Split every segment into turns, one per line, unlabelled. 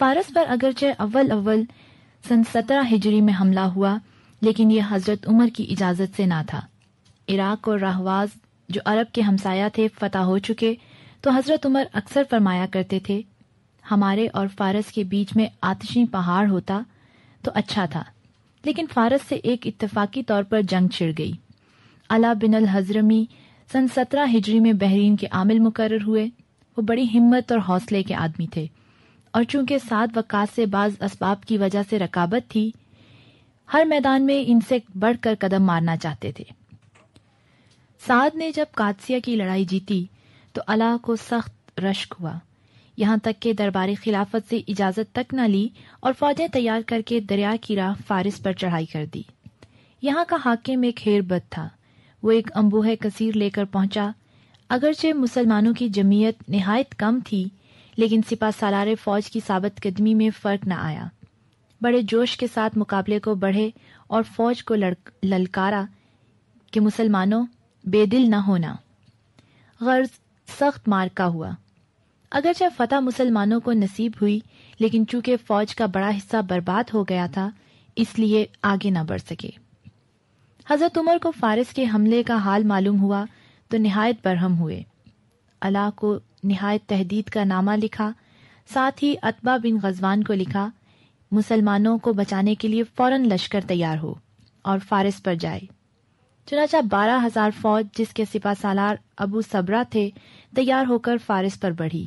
फारस पर अगरचे अव्वल अव्वल सन सत्रह हिजरी में हमला हुआ लेकिन यह हजरत उमर की इजाजत से ना था इराक और राहवाज जो अरब के हमसाया थे फतह हो चुके तो हजरत उमर अक्सर फरमाया करते थे हमारे और फारस के बीच में आतशी पहाड़ होता तो अच्छा था लेकिन फारस से एक इतफाकी तौर पर जंग छिड़ गई अला बिन अल हजरमी सन सत्रह हिजरी में बहरीन के आमिल मुकर हुए वो बड़ी हिम्मत और हौसले के आदमी थे और चूंकि सात वक्त से बाज इसबाब की वजह से रकाबत थी हर मैदान में इनसे बढ़कर कदम मारना चाहते थे साद ने जब कादसिया की लड़ाई जीती तो अला को सख्त रश्क हुआ यहां तक कि दरबारी खिलाफत से इजाजत तक न ली और फौजें तैयार करके दरिया की राह फारिस पर चढ़ाई कर दी यहां का हाकिम एक हेरबद था वो एक अम्बूह कसीर लेकर पहुंचा अगरचे मुसलमानों की जमीयत नहायत कम थी लेकिन सिपा सालार फौज की साबित कदमी में फर्क न आया बड़े जोश के साथ मुकाबले को बढ़े और फौज को ललकारा कि मुसलमानों बेदिल न होना गर्ज सख्त का हुआ अगरचे फतह मुसलमानों को नसीब हुई लेकिन चूंकि फौज का बड़ा हिस्सा बर्बाद हो गया था इसलिए आगे न बढ़ सके हजरत उमर को फारिस के हमले का हाल मालूम हुआ तो नहायत बरहम हुए अला को नहायत तहदीद का नामा लिखा साथ ही अतबा बिन गजवान को लिखा मुसलमानों को बचाने के लिए फौरन लश्कर तैयार हो और फारिस पर जाए चुनाचा बारह हजार फौज जिसके सिपा सालार अबू सबरा थे तैयार होकर फारिस पर बढ़ी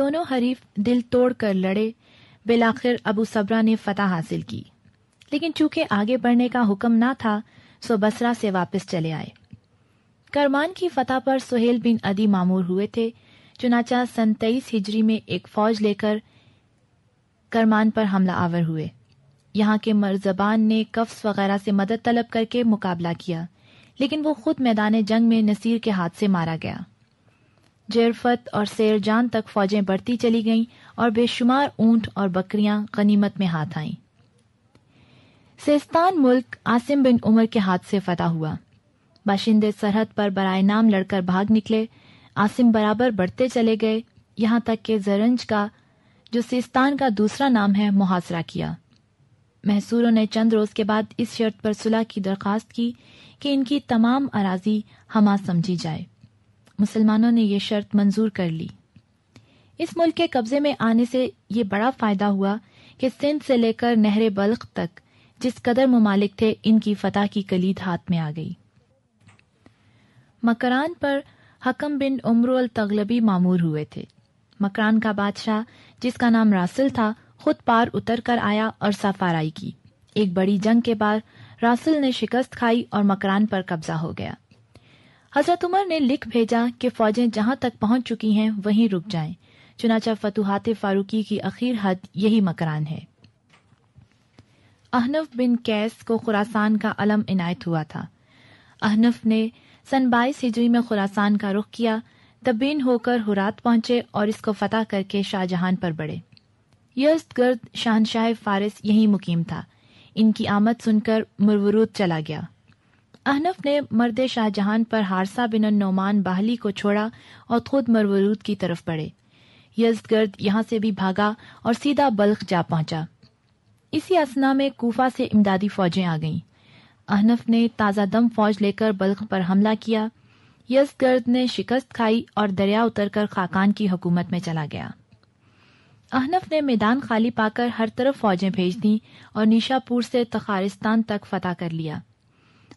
दोनों हरीफ दिल तोड़कर लड़े बिलाखिर अबू सबरा ने फतह हासिल की लेकिन चूंकि आगे बढ़ने का हुक्म ना था सो बसरा से वापस चले आए करमान की फतह पर सुहेल बिन अदी मामूर हुए थे चुनाचा सन तेईस हिजरी में एक फौज लेकर करमान पर हमला आवर हुए यहाँ के मरजबान ने कफ्स वगैरह से मदद तलब करके मुकाबला किया लेकिन वो खुद मैदान जंग में नसीर के हाथ से मारा गया जेरफत और सैरजान तक फौजें बढ़ती चली गईं और बेशुमार ऊंट और बकरियां गनीमत में हाथ आईं सेस्तान मुल्क आसिम बिन उमर के हाथ से फतह हुआ बाशिंदे सरहद पर बराए नाम लड़कर भाग निकले आसिम बराबर बढ़ते चले गए यहां तक कि जरंज का जो सिस्तान का दूसरा नाम है मुहासरा किया महसूरों ने चंद रोज के बाद इस शर्त पर सुलह की दरख्वास्त की कि इनकी तमाम अराजी हमा समझी जाए मुसलमानों ने यह शर्त मंजूर कर ली इस मुल्क के कब्जे में आने से ये बड़ा फायदा हुआ कि सिंध से लेकर नहरे बल्ख तक जिस कदर ममालिक थे इनकी फतह की कलीद हाथ में आ गई मकरान पर हकम बिन उमरुल तगलबी मामूर हुए थे मकरान का बादशाह जिसका नाम रासिल था खुद पार उतर कर आया और सफाराई की एक बड़ी जंग के बाद रासिल ने शिकस्त खाई और मकरान पर कब्जा हो गया हजरत उमर ने लिख भेजा कि फौजें जहां तक पहुंच चुकी हैं वहीं रुक जाएं। चुनाचा फतुहात फारूकी की अखीर हद यही मकरान है अहनफ बिन कैस को खुरासान का अलम इनायत हुआ था अहनफ ने सन बाईस हिजरी में खुरासान का रुख किया तबीन होकर हुरात पहुंचे और इसको फतह करके शाहजहां पर बढ़े गर्द शाहनशाह फारिस यही मुकीम था इनकी आमद सुनकर मुरवरूद चला गया अहनफ ने मर्द शाहजहां पर हारसा बिन नोमान बाहली को छोड़ा और खुद मरवरूद की तरफ बढ़े यजगर्द यहां से भी भागा और सीधा बल्ख जा पहुंचा इसी असना में कोफा से इमदादी फौजें आ गईं अहनफ ने ताज़ा दम फौज लेकर बल्ख पर हमला किया यसगर्द ने शिकस्त खाई और दरिया उतरकर खाकान की हुकूमत में चला गया अहनफ ने मैदान खाली पाकर हर तरफ फौजें भेज दी और निशापुर से तखारिस्तान तक फतह कर लिया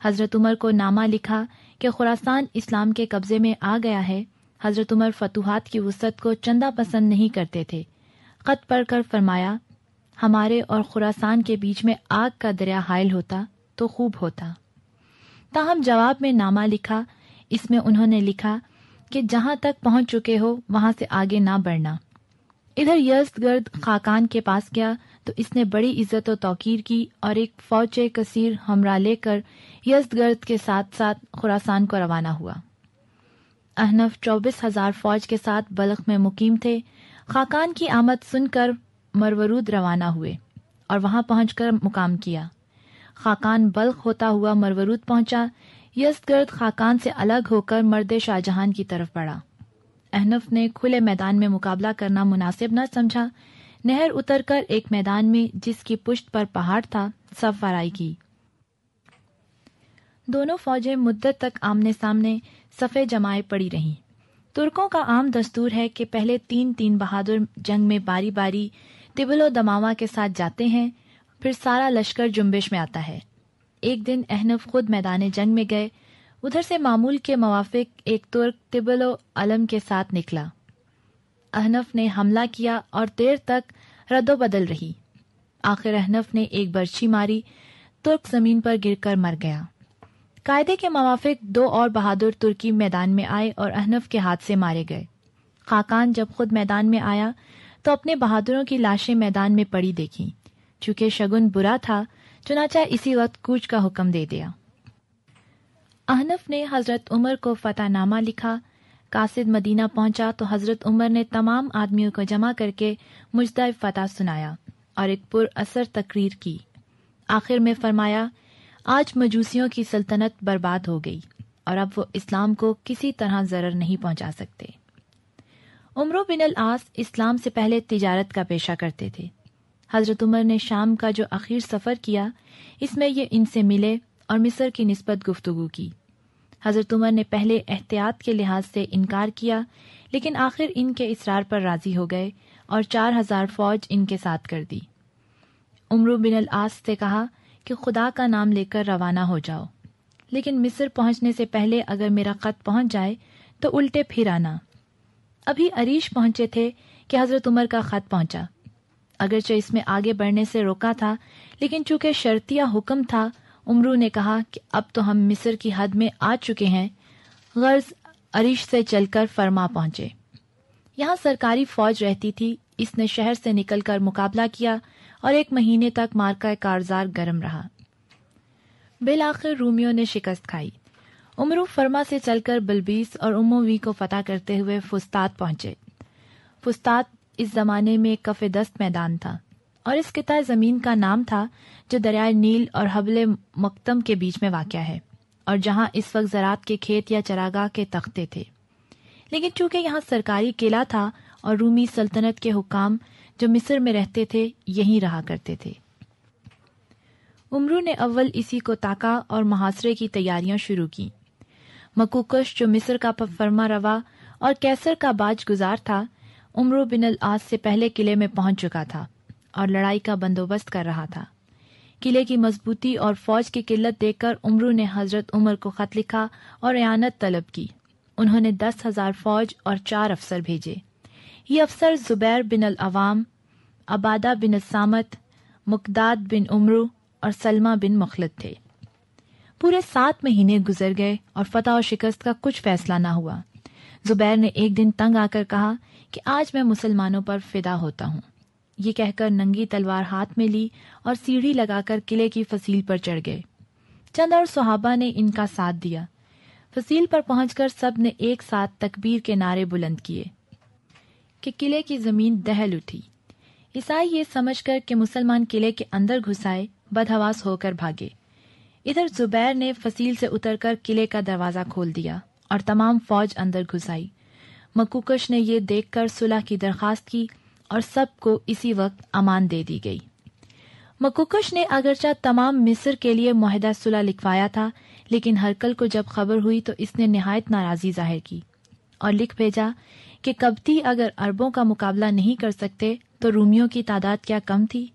हजरत उमर को नामा लिखा कि खुरासान इस्लाम के कब्जे में आ गया है हजरत उमर फतूहत की वसत को चंदा पसंद नहीं करते थे खत पढ़कर फरमाया हमारे और खुरासान के बीच में आग का दरिया हायल होता तो खूब होता ताहम जवाब में नामा लिखा इसमें उन्होंने लिखा कि जहां तक पहुंच चुके हो वहां से आगे ना बढ़ना इधर यजगर्द खाकान के पास गया तो इसने बड़ी इज्जत और तोकीर की और एक फौज कसीर हमरा लेकर गर्द के साथ साथ खुरासान को रवाना हुआ अहनफ चौबीस हजार फौज के साथ बलख में मुकीम थे खाकान की आमद सुनकर मरवरूद रवाना हुए और वहां पहुंचकर मुकाम किया खाकान बल्ख होता हुआ मरवरूद पहुंचा यस्तगर्द खाकान से अलग होकर मर्द शाहजहां की तरफ बढ़ा अहनफ ने खुले मैदान में मुकाबला करना मुनासिब न समझा नहर उतरकर एक मैदान में जिसकी पुष्ट पर पहाड़ था सब फराई की दोनों फौजें मुद्दत तक आमने सामने सफ़े जमाए पड़ी रहीं तुर्कों का आम दस्तूर है कि पहले तीन तीन बहादुर जंग में बारी बारी तिबलो दमावा के साथ जाते हैं फिर सारा लश्कर जुम्बिश में आता है एक दिन अहनफ खुद मैदान जंग में गए उधर से मामूल के मवाफिक एक तुर्क तिबलो अलम के साथ निकला अहनफ ने हमला किया और देर तक रदो बदल रही आखिर अहनफ ने एक बर्छी मारी तुर्क जमीन पर गिरकर मर गया कायदे के मवाफिक दो और बहादुर तुर्की मैदान में आए और अहनफ के हाथ से मारे गए खाकान जब खुद मैदान में आया तो अपने बहादुरों की लाशें मैदान में पड़ी देखी चूंकि शगुन बुरा था चुनाचा इसी वक्त कूच का हुक्म दे दिया अहनफ ने हजरत उमर को फतेहनामा लिखा कासिद मदीना पहुंचा तो हजरत उमर ने तमाम आदमियों को जमा करके मुजदा फतह सुनाया और एक पुर असर तकरीर की आखिर में फरमाया आज मजूसियों की सल्तनत बर्बाद हो गई और अब वो इस्लाम को किसी तरह जरर नहीं पहुंचा सकते उम्र बिन अल आस इस्लाम से पहले तिजारत का पेशा करते थे हजरत उमर ने शाम का जो आखिर सफ़र किया इसमें ये इनसे मिले और मिस्र की नस्बत गुफ्तगु की हजरत उमर ने पहले एहतियात के लिहाज से इनकार किया लेकिन आखिर इनके इसरार पर राजी हो गए और चार हजार फौज इनके साथ कर दी उमरू बिन अल आस से कहा कि खुदा का नाम लेकर रवाना हो जाओ लेकिन मिस्र पहुंचने से पहले अगर मेरा खत पहुंच जाए तो उल्टे फिर आना अभी अरीश पहुंचे थे कि हजरत उमर का खत पहुंचा अगरचे इसमें आगे बढ़ने से रोका था लेकिन चूंकि शर्तिया हुक्म था उमरू ने कहा कि अब तो हम मिस्र की हद में आ चुके हैं गर्ज अरिश से चलकर फरमा पहुंचे यहां सरकारी फौज रहती थी इसने शहर से निकलकर मुकाबला किया और एक महीने तक मार्का कारजार गर्म रहा बिल आखिर रूमियो ने शिकस्त खाई उमरू फरमा से चलकर बलबीस और उमोवी को फतह करते हुए फुस्ताद पहुंचे फुस्ताद इस ज़माने में कफे दस्त मैदान था और इस किताए ज़मीन का नाम था जो दरियाए नील और हबले मक्तम के बीच में वाक़ है और जहां इस वक्त ज़रात के खेत या चरागाह के तख्ते थे लेकिन चूंकि यहां सरकारी किला था और रूमी सल्तनत के हुकाम जो मिस्र में रहते थे यहीं रहा करते थे उमरू ने अव्वल इसी को ताका और महासरे की तैयारियां शुरू की मकूकश जो मिस्र का फरमा रवा और कैसर का बाज गुजार था उम्र बिन अल आज से पहले किले में पहुंच चुका था और लड़ाई का बंदोबस्त कर रहा था किले की मजबूती और फौज की किल्लत देखकर उमरू ने हजरत उमर को खत लिखा और एनत तलब की उन्होंने दस हजार फौज और चार अफसर भेजे ये अफसर जुबैर बिन अल अवाम अबादा बिन सामत मुकदाद बिन उमरू और सलमा बिन मखलत थे पूरे सात महीने गुजर गए और फतह और शिकस्त का कुछ फैसला ना हुआ जुबैर ने एक दिन तंग आकर कहा कि आज मैं मुसलमानों पर फिदा होता हूँ ये कहकर नंगी तलवार हाथ में ली और सीढ़ी लगाकर किले की फसील पर चढ़ गए चंद और सुहाबा ने इनका साथ दिया फसील पर पहुंचकर सब ने एक साथ तकबीर के नारे बुलंद किए कि किले की जमीन दहल उठी ईसाई ये समझ कर कि मुसलमान किले के अंदर घुसाए बदहवास होकर भागे इधर जुबैर ने फसील से उतरकर किले का दरवाजा खोल दिया और तमाम फौज अंदर घुसाई मकूकश ने यह देखकर सुलह की दरख्वास्त की और सबको इसी वक्त अमान दे दी गई मकुकश ने अगरचा तमाम मिस्र के लिए माहदा सुलह लिखवाया था लेकिन हरकल को जब खबर हुई तो इसने नहायत नाराज़ी जाहिर की और लिख भेजा कि कब्ती अगर अरबों का मुकाबला नहीं कर सकते तो रूमियों की तादाद क्या कम थी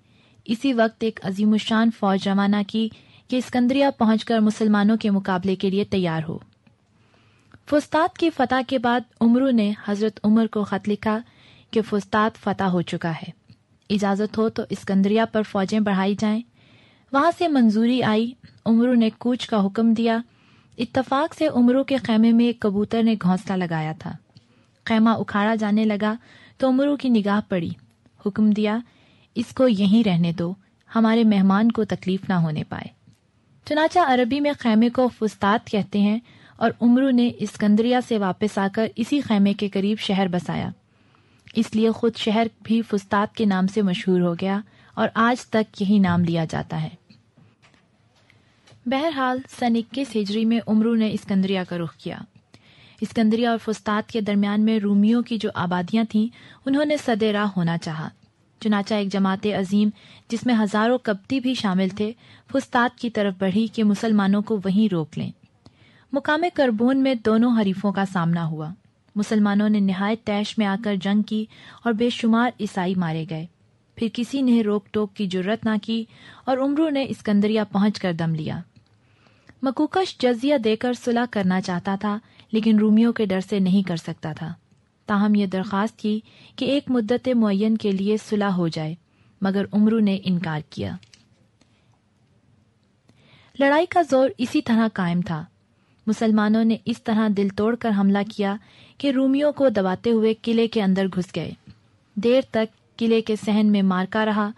इसी वक्त एक अजीमुशान फौज रवाना की कि इसकंदरिया पहुंचकर मुसलमानों के मुकाबले के लिए तैयार हो फुस्तात की फतह के बाद उमरू ने हजरत उमर को खत लिखा कि फुस्तात फतह हो चुका है इजाज़त हो तो इसकंदरिया पर फौजें बढ़ाई जाएं वहां से मंजूरी आई उमरू ने कूच का हुक्म दिया इतफाक से उमरू के खैमे में एक कबूतर ने घोंसला लगाया था खैमा उखाड़ा जाने लगा तो उमरू की निगाह पड़ी हुक्म दिया इसको यहीं रहने दो हमारे मेहमान को तकलीफ ना होने पाए चुनाचा अरबी में खैमे को फुस्तात कहते हैं और उम्र ने इस्कंदरिया से वापस आकर इसी खैमे के करीब शहर बसाया इसलिए खुद शहर भी फुस्ताद के नाम से मशहूर हो गया और आज तक यही नाम लिया जाता है बहरहाल सन इक्कीस हिजरी में उमरू ने इस्कंदरिया का रुख किया इस्कंदरिया और फुस्ताद के दरमियान में रूमियों की जो आबादियां थीं उन्होंने सदेरा होना चाहा चुनाचा एक जमात अजीम जिसमें हजारों कब्ती भी शामिल थे फुस्ताद की तरफ बढ़ी कि मुसलमानों को वहीं रोक लें मुकाम करबून में दोनों हरीफों का सामना हुआ मुसलमानों ने नहायत तैश में आकर जंग की और बेशुमार ईसाई मारे गए फिर किसी ने रोक टोक की जरूरत ना की और उमरू ने इस्कंदरिया पहुंच कर दम लिया मकूकश जजिया देकर सुलह करना चाहता था लेकिन रूमियों के डर से नहीं कर सकता था ताहम यह दरख्वास्त की कि एक मुद्दत मुन के लिए सुलह हो जाए मगर उमरू ने इनकार किया लड़ाई का जोर इसी तरह कायम था मुसलमानों ने इस तरह दिल तोड़कर हमला किया कि रूमियों को दबाते हुए किले के अंदर घुस गए देर तक किले के सहन में मारका रहा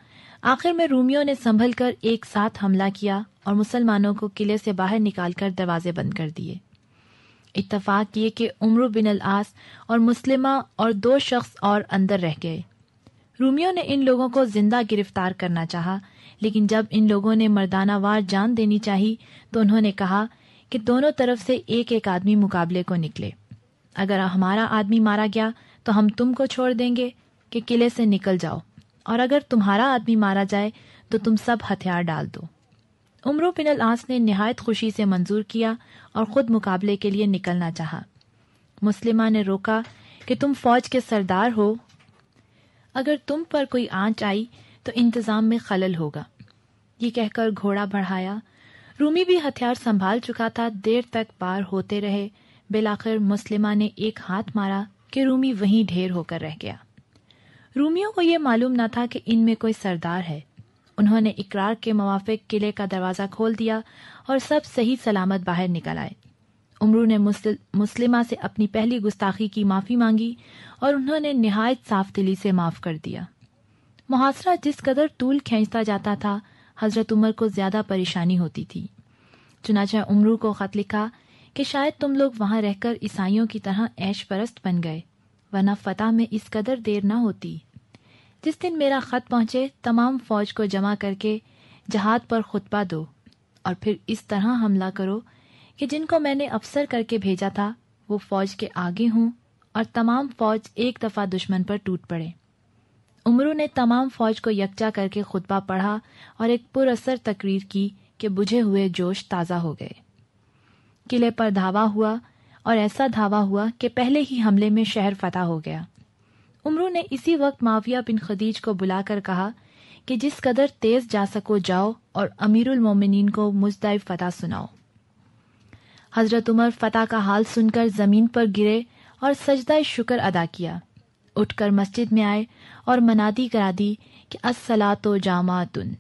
आखिर में रूमियों ने संभल कर एक साथ हमला किया और मुसलमानों को किले से बाहर निकालकर दरवाजे बंद कर दिए इतफाक किए कि उम्र बिन अल आस और मुस्लिमा और दो शख्स और अंदर रह गए रूमियों ने इन लोगों को जिंदा गिरफ्तार करना चाहा लेकिन जब इन लोगों ने मर्दानावार जान देनी चाहिए तो उन्होंने कहा कि दोनों तरफ से एक एक आदमी मुकाबले को निकले अगर हमारा आदमी मारा गया तो हम तुमको छोड़ देंगे कि किले से निकल जाओ और अगर तुम्हारा आदमी मारा जाए तो तुम सब हथियार डाल दो उम्र बिन आस ने नहायत खुशी से मंजूर किया और खुद मुकाबले के लिए निकलना चाहा मुस्लिमा ने रोका कि तुम फौज के सरदार हो अगर तुम पर कोई आंच आई तो इंतजाम में खलल होगा ये कहकर घोड़ा बढ़ाया रूमी भी हथियार संभाल चुका था देर तक पार होते रहे बिलाखिर मुस्लिमा ने एक हाथ मारा कि रूमी वहीं ढेर होकर रह गया रूमियों को यह मालूम न था कि इनमें कोई सरदार है उन्होंने इकरार के मुवाफिक किले का दरवाज़ा खोल दिया और सब सही सलामत बाहर निकल आए उमरू ने मुस्लिमा से अपनी पहली गुस्ताखी की माफ़ी मांगी और उन्होंने नहायत साफ दिली से माफ़ कर दिया मुहासरा जिस कदर तूल खींचता जाता था हजरत उमर को ज्यादा परेशानी होती थी चुनाचा उमरू को खत लिखा कि शायद तुम लोग वहां रहकर ईसाइयों की तरह ऐश परस्त बन गए वरना फतेह में इस कदर देर ना होती जिस दिन मेरा खत पहुंचे तमाम फौज को जमा करके जहाद पर खुतबा दो और फिर इस तरह हमला करो कि जिनको मैंने अफसर करके भेजा था वो फौज के आगे हों और तमाम फौज एक दफा दुश्मन पर टूट पड़े उमरू ने तमाम फौज को यकजा करके खुतबा पढ़ा और एक पुरअसर तकरीर की कि बुझे हुए जोश ताज़ा हो गए किले पर धावा हुआ और ऐसा धावा हुआ कि पहले ही हमले में शहर फतह हो गया उमरू ने इसी वक्त माविया बिन खदीज को बुलाकर कहा कि जिस कदर तेज जा सको जाओ और अमीरुल मोमिनीन को मुस्तैब फतह सुनाओ हजरत उमर फतह का हाल सुनकर जमीन पर गिरे और सजदा शुक्र अदा किया उठकर मस्जिद में आए और मनादी करा दी कि असला तो जामातुन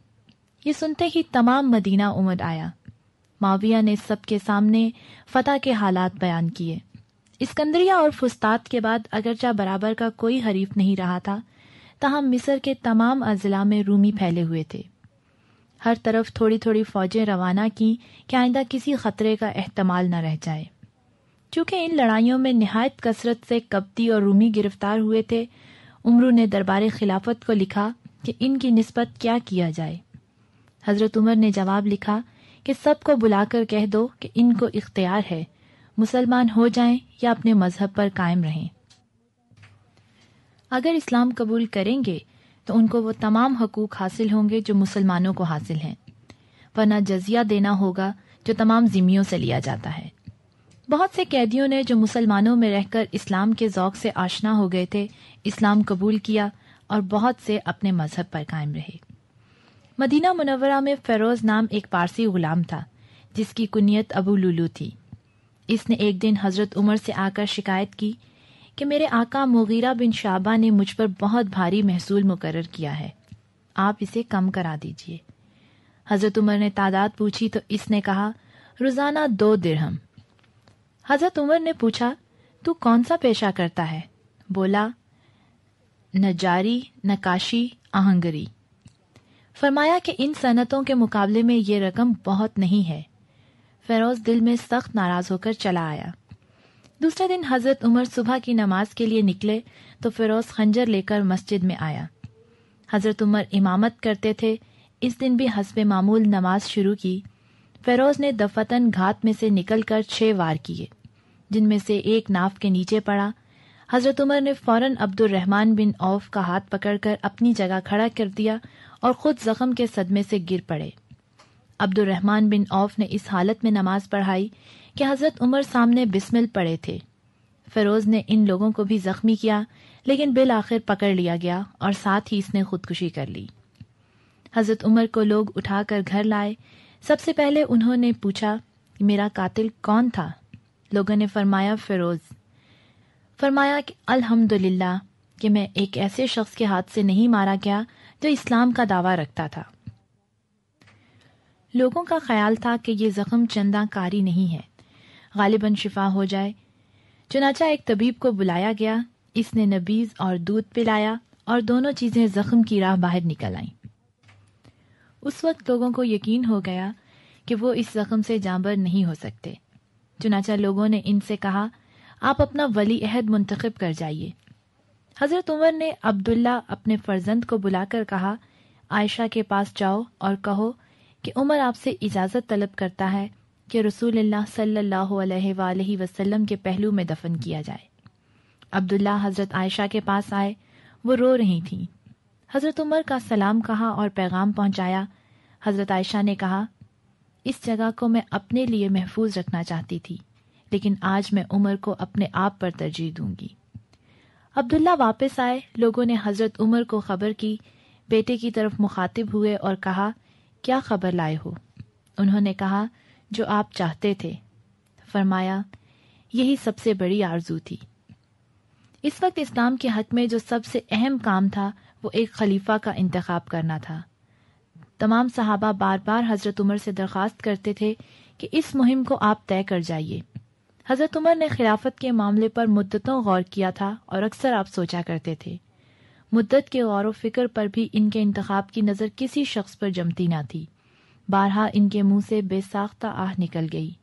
ये सुनते ही तमाम मदीना उमड़ आया माविया ने सबके सामने फतह के हालात बयान किए इस्कंदरिया और फुस्तात के बाद अगरचा बराबर का कोई हरीफ नहीं रहा था तहम मिस्र के तमाम अजला में रूमी फैले हुए थे हर तरफ थोड़ी थोड़ी फौजें रवाना की कि आइंदा किसी खतरे का अहतमाल न रह जाए चूंकि इन लड़ाइयों में नहायत कसरत से कब्ती और रूमी गिरफ्तार हुए थे उमरू ने दरबार खिलाफत को लिखा कि इनकी नस्बत क्या किया जाए हज़रत उमर ने जवाब लिखा कि सबको बुलाकर कह दो कि इनको इख्तियार है मुसलमान हो जाए या अपने मजहब पर कायम रहें अगर इस्लाम कबूल करेंगे तो उनको वो तमाम हकूक हासिल होंगे जो मुसलमानों को हासिल हैं वरना जजिया देना होगा जो तमाम जिमियों से लिया जाता है बहुत से कैदियों ने जो मुसलमानों में रहकर इस्लाम के जौक से आशना हो गए थे इस्लाम कबूल किया और बहुत से अपने मजहब पर कायम रहे मदीना मुनवरा में फेरोज नाम एक पारसी गुलाम था जिसकी कुनियत अबू लुलू थी इसने एक दिन हजरत उमर से आकर शिकायत की कि मेरे आका मुगीरा बिन शाबा ने मुझ पर बहुत भारी महसूल मुकर किया है आप इसे कम करा दीजिए हजरत उमर ने तादाद पूछी तो इसने कहा रोजाना दो दिरहम हजरत उमर ने पूछा तू कौन सा पेशा करता है बोला नजारी नकाशी आहंगरी फरमाया कि इन सनतों के मुकाबले में ये रकम बहुत नहीं है फेरोज दिल में सख्त नाराज होकर चला आया दूसरे दिन हजरत उमर सुबह की नमाज के लिए निकले तो फिरोज खंजर लेकर मस्जिद में आया हजरत उमर इमामत करते थे इस दिन भी हसब मामूल नमाज शुरू की फेरोज ने दफतन घात में से निकलकर छह वार किए जिनमें से एक नाव के नीचे पड़ा हजरत उमर ने फौरन अब्दुल रहमान बिन औफ का हाथ पकड़कर अपनी जगह खड़ा कर दिया और खुद जख्म के सदमे से गिर पड़े अब्दुलरहमान बिन औफ ने इस हालत में नमाज पढ़ाई कि हजरत उमर सामने बिस्मिल पड़े थे फिरोज ने इन लोगों को भी जख्मी किया लेकिन बिल आखिर पकड़ लिया गया और साथ ही इसने खुदकुशी कर ली हजरत उमर को लोग उठाकर घर लाए सबसे पहले उन्होंने पूछा मेरा कातिल कौन था लोगों ने फरमाया फिरोज फरमाया कि अल्हम्दुलिल्लाह कि मैं एक ऐसे शख्स के हाथ से नहीं मारा गया जो इस्लाम का दावा रखता था लोगों का ख्याल था कि ये जख्म चंदा कारी नहीं है गालिबन शिफा हो जाए चुनाचा एक तबीब को बुलाया गया इसने नबीज और दूध पिलाया और दोनों चीज़ें जख्म की राह बाहर निकल आईं उस वक्त लोगों को यकीन हो गया कि वो इस जख्म से जानबर नहीं हो सकते चुनाचा लोगों ने इनसे कहा आप अपना वली अहद मुंतखब कर जाइए हजरत उमर ने अब्दुल्ला अपने फर्जंद को बुलाकर कहा आयशा के पास जाओ और कहो कि उमर आपसे इजाज़त तलब करता है कि रसूल सल्लल्लाहु अलैहि वसल्लम के पहलू में दफन किया जाए अब्दुल्ला हजरत आयशा के पास आए वो रो रही थी हजरत उमर का सलाम कहा और पैगाम पहुंचाया हजरत आयशा ने कहा इस जगह को मैं अपने लिए महफूज रखना चाहती थी लेकिन आज मैं उमर को अपने आप पर तरजीह दूंगी अब्दुल्ला वापस आए लोगों ने हजरत उमर को खबर की बेटे की तरफ मुखातिब हुए और कहा क्या खबर लाए हो उन्होंने कहा जो आप चाहते थे फरमाया यही सबसे बड़ी आरजू थी इस वक्त इस्लाम के हक में जो सबसे अहम काम था वो एक खलीफा का इंतखा करना था तमाम सहाबा बार बार हजरत उमर से दरखास्त करते थे कि इस मुहिम को आप तय कर जाइए हजरत उमर ने खिलाफत के मामले पर मुद्दतों गौर किया था और अक्सर आप सोचा करते थे मुद्दत के गौर व फिक्र पर भी इनके इंतखाब की नज़र किसी शख्स पर जमती ना थी बारहा इनके मुंह से बेसाख्ता आह निकल गई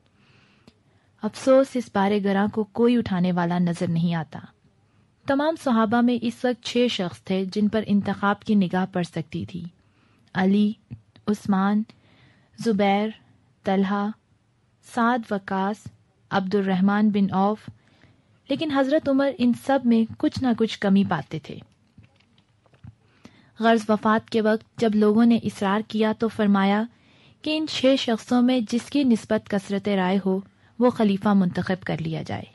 अफसोस इस बारे गरा को कोई उठाने वाला नजर नहीं आता तमाम सहाबा में इस वक्त छह शख्स थे जिन पर इंतखाब की निगाह पड़ सकती थी Ali Usman Zubair Talha Saad Waqas Abdulrahman bin Auf लेकिन हज़रत उमर इन सब में कुछ ना कुछ कमी पाते थे गर्ज वफात के वक्त जब लोगों ने इसरार किया तो फरमाया कि इन छह शख्सों में जिसकी नस्बत कसरत राय हो वो खलीफा मुंतखब कर लिया जाए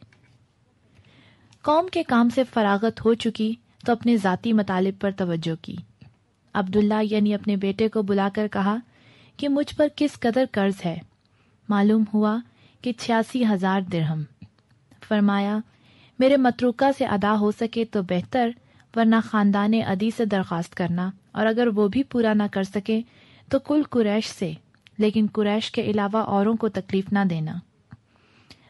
कौम के काम से फरागत हो चुकी तो अपने ज़ाती मतालब पर तवज्जो की अब्दुल्ला यानी अपने बेटे को बुलाकर कहा कि मुझ पर किस कदर कर्ज है मालूम हुआ कि छियासी हजार दिरहम फरमाया मेरे मतरूका से अदा हो सके तो बेहतर वरना ख़ानदान अदी से दरख्वास्त करना और अगर वो भी पूरा ना कर सके तो कुल कुरैश से लेकिन कुरैश के अलावा औरों को तकलीफ ना देना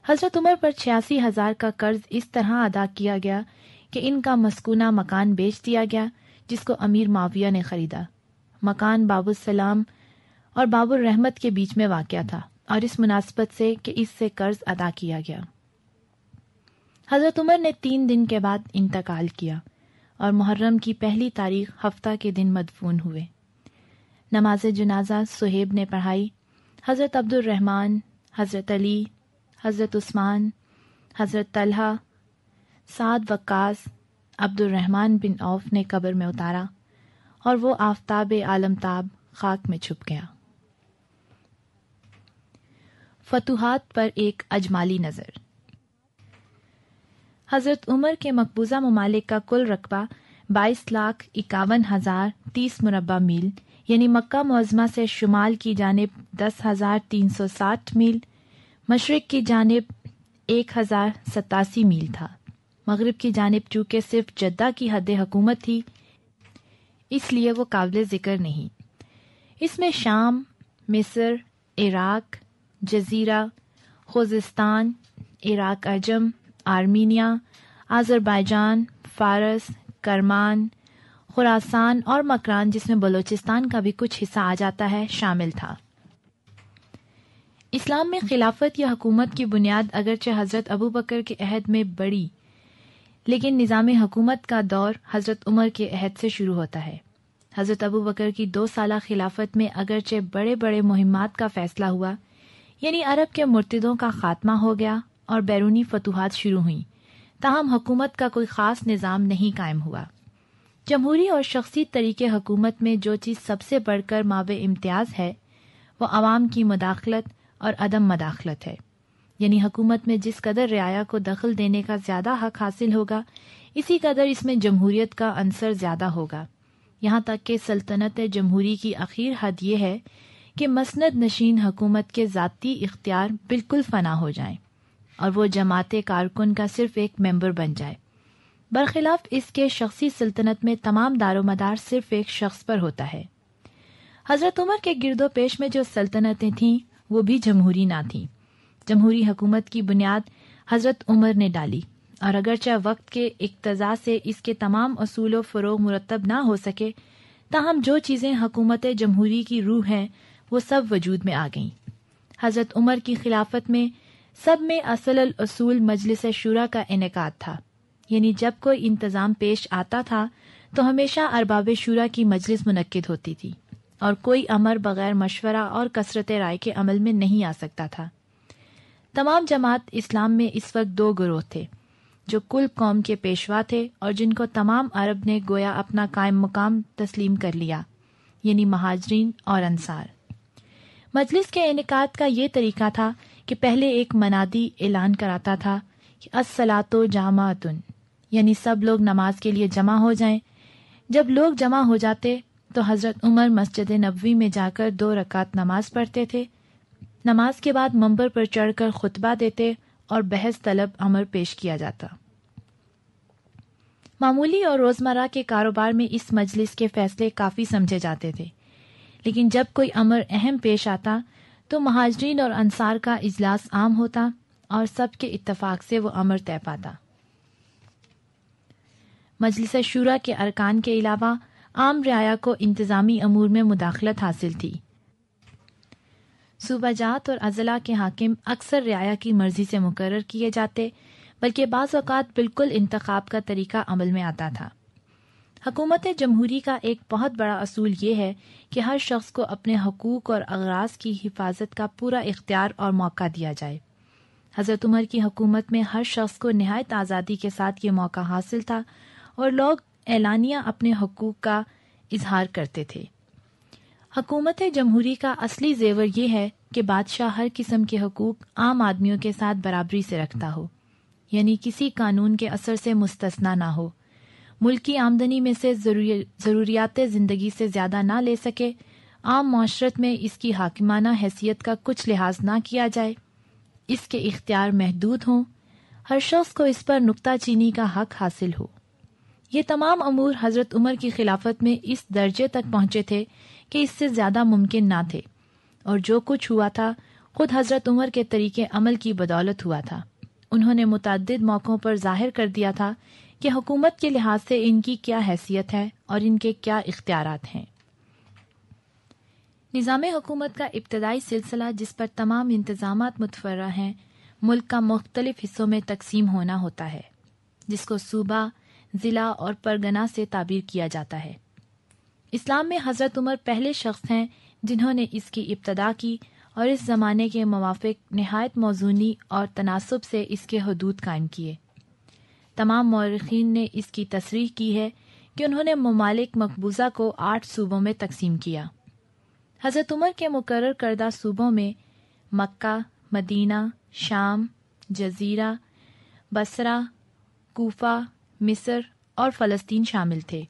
हजरत उमर पर छियासी हजार का कर्ज इस तरह अदा किया गया कि इनका मस्कूना मकान बेच दिया गया जिसको अमीर माविया ने खरीदा मकान बाबू सलाम और बाबू रहमत के बीच में वाक़ था और इस मुनासबत से कि इससे कर्ज अदा किया गया हज़रत उमर ने तीन दिन के बाद इंतकाल किया और मुहर्रम की पहली तारीख हफ्ता के दिन मदफून हुए नमाज जनाजा सुहेब ने पढ़ाई हज़रत अब्दुलरहमान हज़रत अली हज़रत उस्मान हज़रत Talha Saad Waqqas Abdulrahman bin Auf ने कब्र में उतारा और वो आफताब आलमताब खाक में छुप गया फतूहात पर एक अजमाली नज़र हजरत उमर के मकबूजा ममालिक का कुल रकबा बाईस लाख इक्यावन हजार तीस मुरबा मील यानी मक्का मुआजमा से शुमाल की जानब दस हजार तीन सौ साठ मील मशरक की जानब एक हजार सतासी मील था मगरब की जानब चूंकि सिर्फ जद्दा की हद हकूमत थी इसलिए वो काबिल ज़िक्र नहीं इसमें Sham Misr Iraq Jazira Khuzestan Iraq Ajam Armenia Azerbaijan Fars Kerman Khorasan और मकरान जिसमें बलूचिस्तान का भी कुछ हिस्सा आ जाता है शामिल था इस्लाम में खिलाफत या हुकूमत की बुनियाद अगरचे हज़रत अबू बकर के अहद में बड़ी लेकिन निज़ाम हकूमत का दौर हज़रत उमर के अहद से शुरू होता है हज़रत अबू बकर की दो साल खिलाफत में अगरचे बड़े बड़े मुहिम का फैसला हुआ यानी अरब के मुर्तदों का खात्मा हो गया और बैरूनी फतूहत शुरू हुई ताहम हकूमत का कोई ख़ास निज़ाम नहीं कायम हुआ जमहूरी और शख्सी तरीके हकूमत में जो चीज़ सबसे बढ़कर माब इम्तियाज़ है वह अवाम की मदाखलत और अदम मदाखलत है यानी हुकूमत में जिस कदर रियाया को दखल देने का ज़्यादा हक हासिल होगा इसी कदर इसमें जमहूरियत का अंसर ज़्यादा होगा यहाँ तक कि सल्तनत जमहूरी की अखीर हद यह है कि मसनद नशीन हुकूमत के ज़ाती इख्तियार बिल्कुल फना हो जाए और वो जमात कारकुन का सिर्फ एक मेंबर बन जाए बरखिलाफ इसके शख्सी सल्तनत में तमाम दारोमदार सिर्फ एक शख्स पर होता है हजरत उमर के गिरदो पेश में जो सल्तनतें थीं वो भी जमहूरी ना थीं जमहूरी हकूमत की बुनियाद हजरत उमर ने डाली और अगरचे वक्त के इकतजा से इसके तमाम असूल फ़रोग मुरतब ना हो सके ताहम जो चीज़ें हकूमत जमहूरी की रूह हैं वो सब वजूद में आ गईं हज़रत उमर की खिलाफत में सब में असल असूल मजलिस शुरा का इनका था यानी जब कोई इंतज़ाम पेश आता था तो हमेशा अरबाब शुरा की मजलिस मुनद होती थी और कोई अमर बगैर मशवरा और कसरत राय के अमल में नहीं आ सकता था तमाम जमात इस्लाम में इस वक्त दो गिरोह थे जो कुल कौम के पेशवा थे और जिनको तमाम अरब ने गोया अपना कायम मुकाम तस्लीम कर लिया यानी महाजरीन और अंसार मजलिस के इनकाद का ये तरीका था कि पहले एक मनादी ऐलान कराता था कि असलातो जामातुन यानी सब लोग नमाज के लिए जमा हो जाएं जब लोग जमा हो जाते तो हज़रत उमर मस्जिद नबवी में जाकर दो रकात नमाज पढ़ते थे नमाज के बाद मंबर पर चढ़कर खुतबा देते और बहस तलब अमर पेश किया जाता मामूली और रोजमर्रा के कारोबार में इस मजलिस के फैसले काफी समझे जाते थे लेकिन जब कोई अमर अहम पेश आता तो महाजरीन और अंसार का इजलास आम होता और सबके इतफ़ाक़ से वो अमर तय पाता मजलिस शुरा के अरकान के अलावा आम रियाया को इंतज़ामी अमूर में मुदाखलत हासिल थी सूबाजात और अजला के हाकिम अक्सर रियाया की मर्जी से मुकर किए जाते बल्कि बाज़ अवत बिल्कुल इंतखा का तरीका अमल में आता था हकूमत जमहूरी का एक बहुत बड़ा असूल ये है कि हर शख्स को अपने हकूक और अगराज की हिफाजत का पूरा इख्तियार और मौका दिया जाए हज़रत उमर की हकूमत में हर शख्स को नहायत आज़ादी के साथ ये मौका हासिल था और लोग एलानिया अपने हकूक का इजहार करते थे हकूमत जमहूरी का असली जेवर यह है कि बादशाह हर किस्म के हकूक आम आदमियों के साथ बराबरी से रखता हो यानी किसी कानून के असर से मुस्तना ना हो मुल्क की आमदनी में से ज़रूरियात ज़िंदगी से ज़्यादा ना ले सके आम माशरत में इसकी हाकिमाना हैसियत का कुछ लिहाज ना किया जाए इसके इख्तियार महदूद हों हर शख्स को इस पर नुकता चीनी का हक हासिल हो ये तमाम अमूर हज़रत उमर की खिलाफत में इस दर्जे तक पहुंचे थे कि इससे ज्यादा मुमकिन ना थे और जो कुछ हुआ था खुद हजरत उमर के तरीके अमल की बदौलत हुआ था उन्होंने मुतद मौक़ों पर जाहिर कर दिया था कि हुकूमत के लिहाज से इनकी क्या हैसियत है और इनके क्या इख्तियार हैं निज़ाम हुकूमत का इब्तदाई सिलसिला जिस पर तमाम इंतजाम मुतफर हैं मुल्क का मुख्तलिफ हिस्सों में तकसीम होना होता है जिसको सूबा ज़िला और परगना से ताबीर किया जाता है इस्लाम में हज़रत उमर पहले शख्स हैं जिन्होंने इसकी इब्तदा की और इस ज़माने के मवाफिक नहायत मौजूनी और तनासब से इसके हदूद कायम किए तमाम मौरखीन ने इसकी तस्रीह की है कि उन्होंने ममालिक मकबूजा को आठ सूबों में तकसीम किया हज़रत उमर के मुकर करदा सूबों में मक्का मदीना शाम जजीरा बसरा कोफा मिस्र और फ़लस्तीन शामिल थे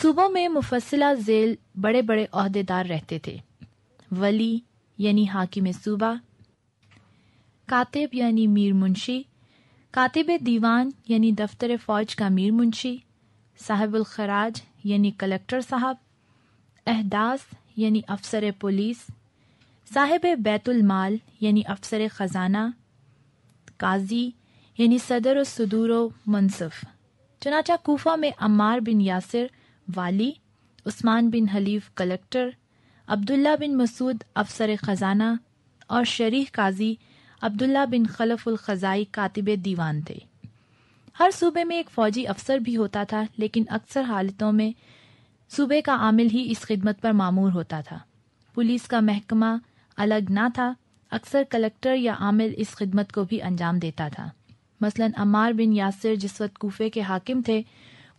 सूबों में मुफसला जेल बड़े बड़े अहदेदार रहते थे वली यानी हाकिम सूबा कातिब यानी मीर मुंशी कातिब दीवान यानी दफ्तर फौज का मीर मुंशी साहिबुल खराज यानी कलेक्टर साहब अहदास यानी अफसर पुलिस साहिब बैतुल माल यानी अफसर ख़जाना काजी यानी सदर सदूर मनसफ चनाचा कोफा में अमार बिन यासिर वाली Usman bin Halif collector Abdullah bin Masud अफसर ख़जाना और शरीह काजी अब्दुल्ला बिन खलफुल ख़ज़ाई कातिब दीवान थे हर सूबे में एक फ़ौजी अफसर भी होता था लेकिन अक्सर हालतों में सूबे का आमिल ही इस खिदमत पर मामूर होता था पुलिस का महकमा अलग ना था अक्सर कलेक्टर या आमिल इस खिदमत को भी अंजाम देता था मसलन अमार बिन यासिर जिस वक्त कूफे के हाकिम थे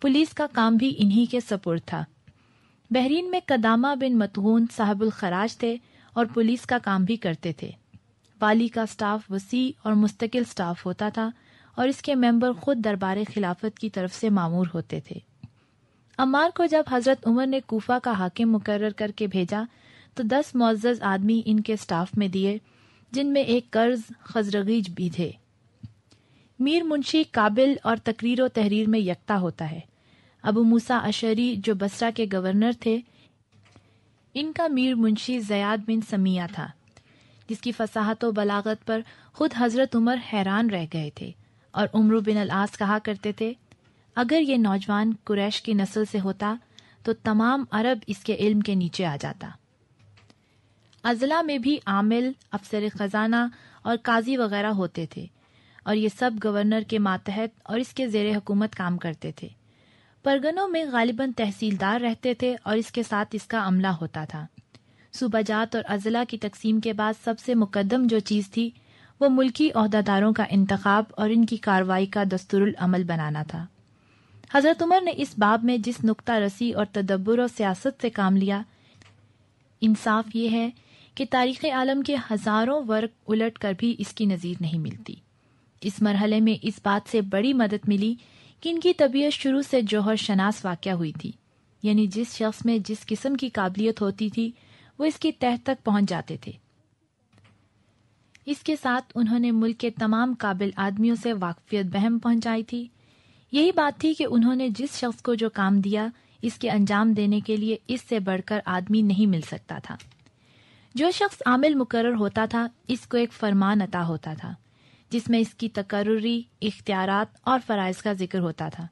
पुलिस का काम भी इन्हीं के सपुर था बहरीन में कदामा बिन मतगून साहबुल खराज थे और पुलिस का काम भी करते थे वाली का स्टाफ वसी और मुस्तकिल स्टाफ होता था और इसके मेंबर खुद दरबार खिलाफत की तरफ से मामूर होते थे अमार को जब हजरत उमर ने कोफा का हाकिम मुकर करके भेजा तो दस मोजज़ आदमी इनके स्टाफ में दिए जिनमें एक कर्ज खजरगीज भी थे मीर मुंशी काबिल और तकरीर तहरीर में यकता होता है अबू मूसा अशरी जो बसरा के गवर्नर थे इनका मीर मुंशी जयाद बिन समिया था जिसकी फसाहत व बलागत पर खुद हजरत उमर हैरान रह गए थे और उम्र बिन अलास कहा करते थे अगर ये नौजवान कुरैश की नस्ल से होता तो तमाम अरब इसके इल्म के नीचे आ जाता अजला में भी आमिल अफसर खजाना और काजी वगैरह होते थे और ये सब गवर्नर के मातहत और इसके जेर हुकूमत काम करते थे परगनों में गालिबा तहसीलदार रहते थे और इसके साथ इसका अमला होता था सूबाजात और अजला की तकसीम के बाद सबसे मुकदम जो चीज़ थी वो मुल्की अहदादारों का इंतखब और इनकी कार्रवाई का दस्तूरमल बनाना था हज़रत उमर ने इस बाब में जिस नुकता रसी और तदब्बर और सियासत से काम लिया इंसाफ ये है कि तारीख़ आलम के हज़ारों वर्क उलट कर भी इसकी नज़ीर नहीं मिलती इस मरहले में इस बात से बड़ी मदद मिली कि इनकी तबीयत शुरू से जौहर शनास वाक्य हुई थी यानी जिस शख्स में जिस किस्म की काबिलियत होती थी वो इसकी तह तक पहुंच जाते थे इसके साथ उन्होंने मुल्क के तमाम काबिल आदमियों से वाकफियत बहम पहुंचाई थी यही बात थी कि उन्होंने जिस शख्स को जो काम दिया इसके अंजाम देने के लिए इससे बढ़कर आदमी नहीं मिल सकता था जो शख्स आमिल मुकर होता था इसको एक फरमान अता होता था जिसमें इसकी तकर्री इख्तियार और फ़रज़ का जिक्र होता था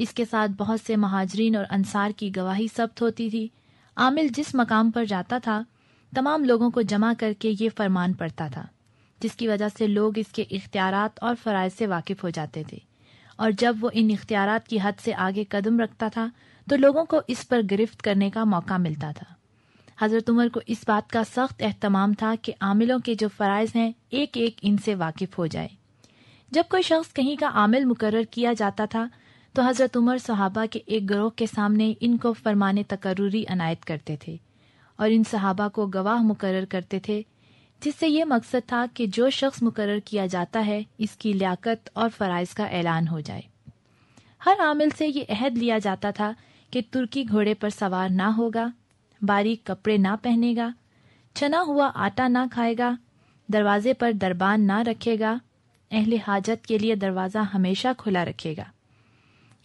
इसके साथ बहुत से महाजरीन और अंसार की गवाही सब्त होती थी आमिल जिस मकाम पर जाता था तमाम लोगों को जमा करके ये फरमान पड़ता था जिसकी वजह से लोग इसके इख्तियार और फ़रज़ से वाकिफ़ हो जाते थे और जब वो इन इख्तियार की हद से आगे कदम रखता था तो लोगों को इस पर गिरफ्त करने का मौका मिलता था हज़रत उमर को इस बात का सख्त एहतमाम था कि आमिलों के जो फ़रज़ हैं एक एक इनसे वाकिफ़ हो जाए जब कोई शख्स कहीं का आमिल मुकर किया जाता था तो हज़रत उमर सहाबा के एक गिरोह के सामने इनको फरमाने तकर्री अनायत करते थे और इन सहाबा को गवाह मुकर करते थे जिससे ये मकसद था कि जो शख्स मुकर किया जाता है इसकी लियाकत और फ़रज़ का ऐलान हो जाए हर आमिल से ये अहद लिया जाता था कि तुर्की घोड़े पर सवार ना होगा बारीक कपड़े ना पहनेगा छना हुआ आटा ना खाएगा दरवाजे पर दरबान ना रखेगा अहले हाजत के लिए दरवाज़ा हमेशा खुला रखेगा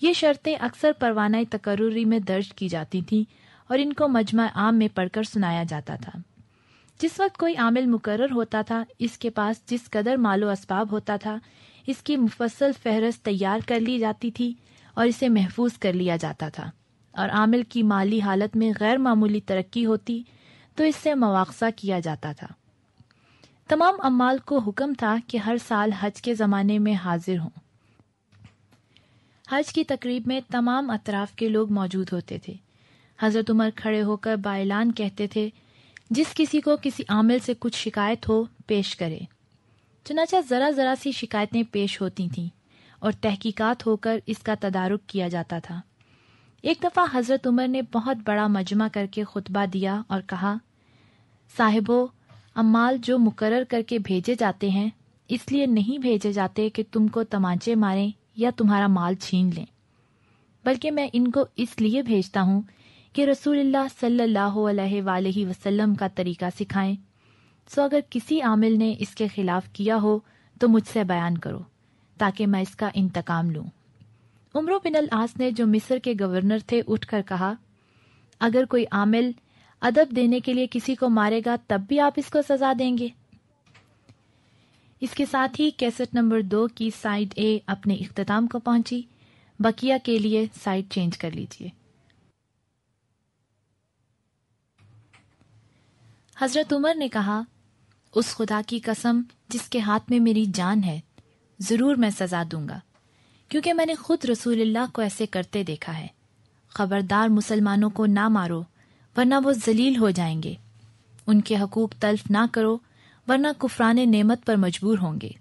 ये शर्तें अक्सर परवाना तकर्री में दर्ज की जाती थीं और इनको मजमा आम में पढ़कर सुनाया जाता था जिस वक्त कोई आमिल मुकर होता था इसके पास जिस कदर मालो इसबाब होता था इसकी मुफसल फहरस्त तैयार कर ली जाती थी और इसे महफूज कर लिया जाता था और आमिल की माली हालत में गैर मामूली तरक्की होती तो इससे मवाक़ा किया जाता था तमाम अमाल को हुक्म था कि हर साल हज के ज़माने में हाजिर हों हज की तकरीब में तमाम अतराफ के लोग मौजूद होते थे हज़रत उमर खड़े होकर बायलान कहते थे जिस किसी को किसी आमिल से कुछ शिकायत हो पेश करे चनाचा ज़रा ज़रा सी शिकायतें पेश होती थीं और तहकीकात होकर इसका तदारुक किया जाता था एक दफ़ा हज़रत उमर ने बहुत बड़ा मजमा करके खुतबा दिया और कहा साहिबो अमाल जो मुकर करके भेजे जाते हैं इसलिए नहीं भेजे जाते कि तुमको तमाचे मारें या तुम्हारा माल छीन लें बल्कि मैं इनको इसलिए भेजता हूँ कि रसूलुल्लाह सल्लल्लाहु अलैहि वसल्लम का तरीका सिखाएं सो अगर किसी आमिल ने इसके खिलाफ किया हो तो मुझसे बयान करो ताकि मैं इसका इंतकाम लूँ उम्र बिन अल आस ने जो मिस्र के गवर्नर थे उठकर कहा अगर कोई आमिल अदब देने के लिए किसी को मारेगा तब भी आप इसको सजा देंगे इसके साथ ही कैसेट नंबर दो की साइड ए अपने इख्ताम को पहुंची बकिया के लिए साइड चेंज कर लीजिए हजरत उमर ने कहा उस खुदा की कसम जिसके हाथ में मेरी जान है जरूर मैं सजा दूंगा क्योंकि मैंने खुद रसूलुल्लाह को ऐसे करते देखा है खबरदार मुसलमानों को ना मारो वरना वो जलील हो जाएंगे उनके हकूक तल्फ ना करो वरना कुफरान नेमत पर मजबूर होंगे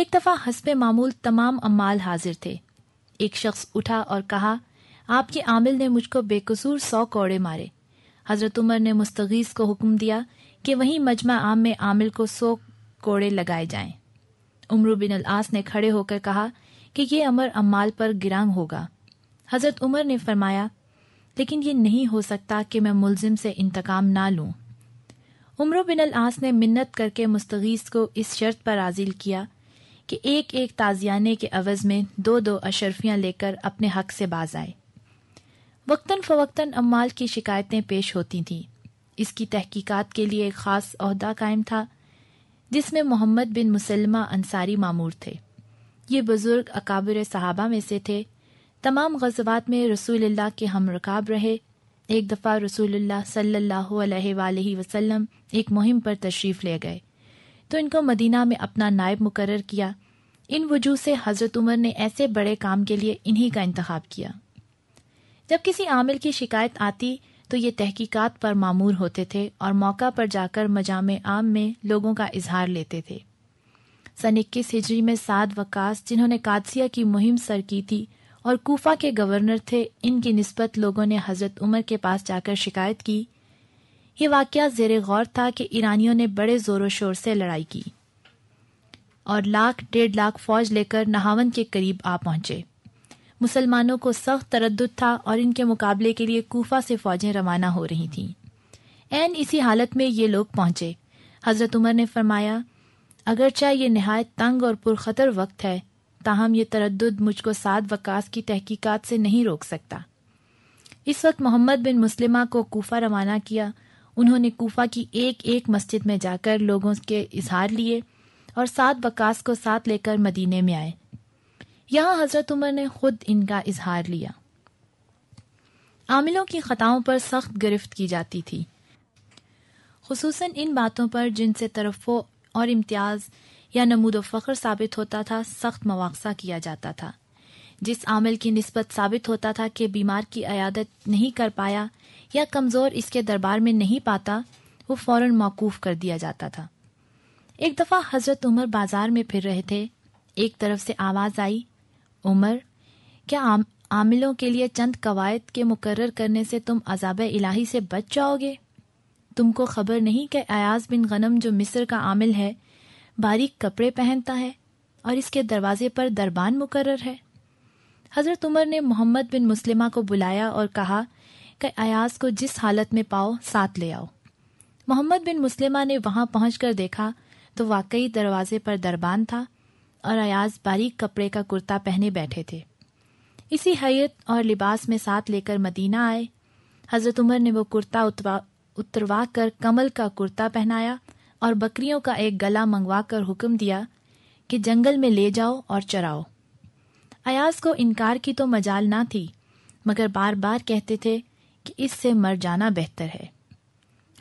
एक दफ़ा हसब मामूल तमाम अमाल हाजिर थे एक शख्स उठा और कहा आपके आमिल ने मुझको बेकसूर सौ कौड़े मारे हजरत उमर ने मुस्तगीस को हुक्म दिया कि वहीं मजमा आम में आमिल को सौ कोड़े लगाए जाएं। उमर बिन आस ने खड़े होकर कहा कि ये अमर अम्माल पर गिरांग होगा हज़रत उमर ने फरमाया लेकिन ये नहीं हो सकता कि मैं मुलजिम से इंतकाम ना लूँ उम्र बिन आस ने मिन्नत करके मुस्तगीस को इस शर्त पर आजिल किया कि एक एक ताजियाने के अवज़ में दो दो अशरफियां लेकर अपने हक से बाज आए वक्ता फ़वक्ता अम्माल की शिकायतें पेश होती थीं इसकी तहकीकात के लिए एक ख़ास अहदा कायम था जिसमें मोहम्मद बिन मुसलमा अंसारी मामूर थे ये बुज़ुर्ग अकाबिर साहबा में से थे तमाम गजबात में रसूलुल्लाह के हम रकाब रहे एक दफ़ा रसूलुल्लाह सल्लल्लाहु अलैहि वसल्लम एक मुहिम पर तशरीफ़ ले गए तो इनको मदीना में अपना नायब मुकर किया इन वजूह से हज़रत उमर ने ऐसे बड़े काम के लिए इन्हीं का इंतखब किया जब किसी आमिल की शिकायत आती तो ये तहकीकात पर मामूर होते थे और मौका पर जाकर मजाम आम में लोगों का इजहार लेते थे सन इक्कीस हिजरी में साद वकास जिन्होंने कादसिया की मुहिम सर की थी और कूफा के गवर्नर थे इनकी नस्बत लोगों ने हजरत उमर के पास जाकर शिकायत की ये वाक्य जेर गौर था कि ईरानियों ने बड़े ज़ोरों शोर से लड़ाई की और लाख डेढ़ लाख फौज लेकर नहावन के करीब आ पहुंचे मुसलमानों को सख्त तरद था और इनके मुकाबले के लिए कोफा से फौजें रवाना हो रही थीं एन इसी हालत में ये लोग पहुंचे हजरत उमर ने फरमाया अगरचा ये नहायत तंग और पुरखतर वक्त है ताहम ये तरद मुझको साद वकास की तहकीकात से नहीं रोक सकता इस वक्त मोहम्मद बिन मुस्लिमा को कोफा रवाना किया उन्होंने कोफा की एक एक मस्जिद में जाकर लोगों के इजहार लिए और सात वकास को साथ लेकर मदीने में आए यहाँ हजरत उमर ने खुद इनका इजहार लिया आमिलों की खताओं पर सख्त गिरफ्त की जाती थी खसूस इन बातों पर जिनसे तरफ और इम्तियाज़ या नमूद फ़ख्र साबित होता था सख्त मवाक़ा किया जाता था जिस आमिल की नस्बत साबित होता था कि बीमार की अयादत नहीं कर पाया या कमज़ोर इसके दरबार में नहीं पाता वो फौरन मौकूफ़ कर दिया जाता था एक दफ़ा हज़रत उमर बाज़ार में फिर रहे थे एक तरफ से आवाज़ आई उमर क्या आम, आमिलों के लिए चंद कवायद के मुकर करने से तुम अजाब इलाही से बच जाओगे तुमको खबर नहीं कि अयाज बिन गनम जो मिस्र का आमिल है बारीक कपड़े पहनता है और इसके दरवाजे पर दरबान मुकर्र है हज़रत उमर ने मोहम्मद बिन मुस्लिमा को बुलाया और कहा कि अयाज को जिस हालत में पाओ साथ ले आओ मोहम्मद बिन मुस्लिमा ने वहाँ पहुँच कर देखा तो वाकई दरवाजे पर दरबान था और अयाज बारीक कपड़े का कुर्ता पहने बैठे थे इसी हैत और लिबास में साथ लेकर मदीना आए हज़रत उमर ने वो कुर्ता उतवा उतरवा कर कमल का कुर्ता पहनाया और बकरियों का एक गला मंगवा कर हुक्म दिया कि जंगल में ले जाओ और चराओ अयाज को इनकार की तो मजाल ना थी मगर बार बार कहते थे कि इससे मर जाना बेहतर है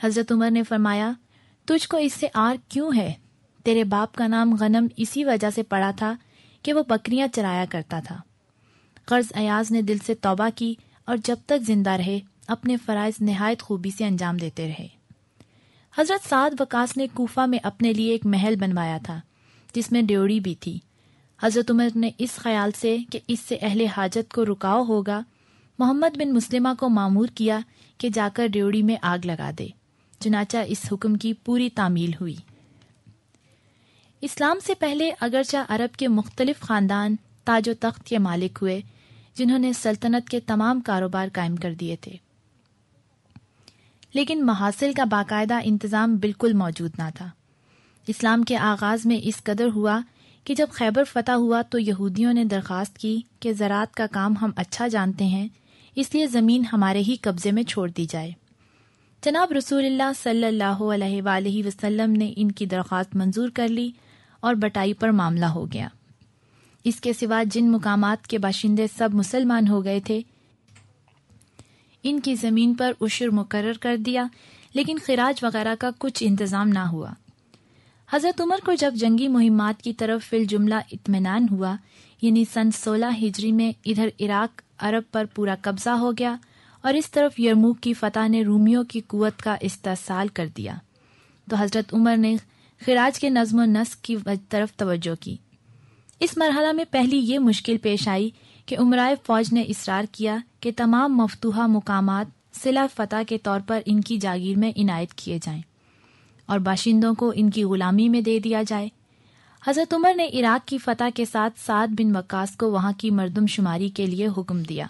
हजरत उमर ने फरमाया तुझको इससे आर क्यों है तेरे बाप का नाम गनम इसी वजह से पड़ा था कि वो बकरियां चराया करता था कर्ज अयाज ने दिल से तौबा की और जब तक जिंदा रहे अपने फ़रज़ नहायत खूबी से अंजाम देते रहे हज़रत साद वकास ने कोफा में अपने लिए एक महल बनवाया था जिसमें ड्योड़ी भी थी हज़रत उमर ने इस ख्याल से कि इससे अहल हाजत को रुकाव होगा मोहम्मद बिन मुस्लिमा को मामूर किया कि जाकर ड्योड़ी में आग लगा दे चुनाचा इस हुक्म की पूरी तामील हुई इस्लाम से पहले अगरचा अरब के मुख्तलिफ ख़ानदान ताजो तख्त के मालिक हुए जिन्होंने सल्तनत के तमाम कारोबार कायम कर दिए थे लेकिन महासिल का बाकायदा इंतज़ाम बिल्कुल मौजूद ना था इस्लाम के आगाज़ में इस कदर हुआ कि जब खैबर फतह हुआ तो यहूदियों ने दरख्वास्त की कि ज़रात का काम हम अच्छा जानते हैं इसलिए ज़मीन हमारे ही कब्ज़े में छोड़ दी जाए जनाब रसूल सल्लल्लाहु अलैहि वसल्लम ने इनकी दरख्वास्त मंजूर कर ली और बटाई पर मामला हो गया इसके सिवा जिन मुकामात के बाशिंदे सब मुसलमान हो गए थे इनकी ज़मीन पर उशर मुकर कर दिया लेकिन खराज वगैरह का कुछ इंतज़ाम ना हुआ हज़रत उमर को जब जंगी मुहिम की तरफ फिल जुमला इतमान हुआ यानी सन सोलह हिजरी में इधर इराक अरब पर पूरा कब्जा हो गया और इस तरफ यरमूक की फतह ने रूमियों की कुत का इस्तासाल कर दिया तो हज़रत उमर ने खराज के नज्म नस्क की तरफ तवज्जो की इस मरहला में पहली ये मुश्किल पेश आई कि उमराय फौज ने इसरार किया कि तमाम मफतूहा मुकामात सिला फतेह के तौर पर इनकी जागीर में इनायत किए जाएं और बाशिंदों को इनकी गुलामी में दे दिया जाए हज़रत उमर ने इराक की फतेह के साथ साद बिन वक्स को वहां की मरदमशुमारी के लिए हुक्म दिया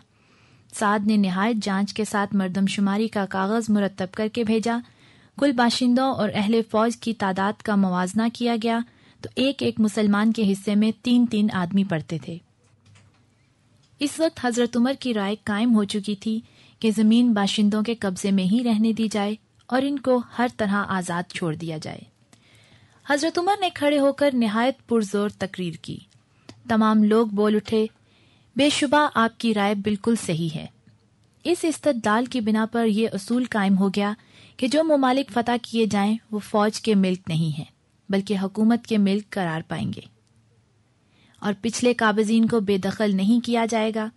साद ने नहायत जांच के साथ मरदमशुमारी का कागज़ मुरतब करके भेजा कुल बाशिंदों और अहल फौज की तादाद का मुजना किया गया तो एक एक मुसलमान के हिस्से में तीन तीन आदमी पड़ते थे इस वक्त हजरत उमर की राय कायम हो चुकी थी कि जमीन बाशिंदों के कब्जे में ही रहने दी जाए और इनको हर तरह आजाद छोड़ दिया जाए हजरत उमर ने खड़े होकर नहायत पुरजोर तकरीर की तमाम लोग बोल उठे बेशुबा आपकी राय बिल्कुल सही है इस इस्तदाल की बिना पर यह असूल कायम हो गया कि जो ममालिक फतेह किए जाएं वो फौज के मिल्क नहीं है बल्कि हुकूमत के मिल्क करार पाएंगे और पिछले काबजीन को बेदखल नहीं किया जाएगा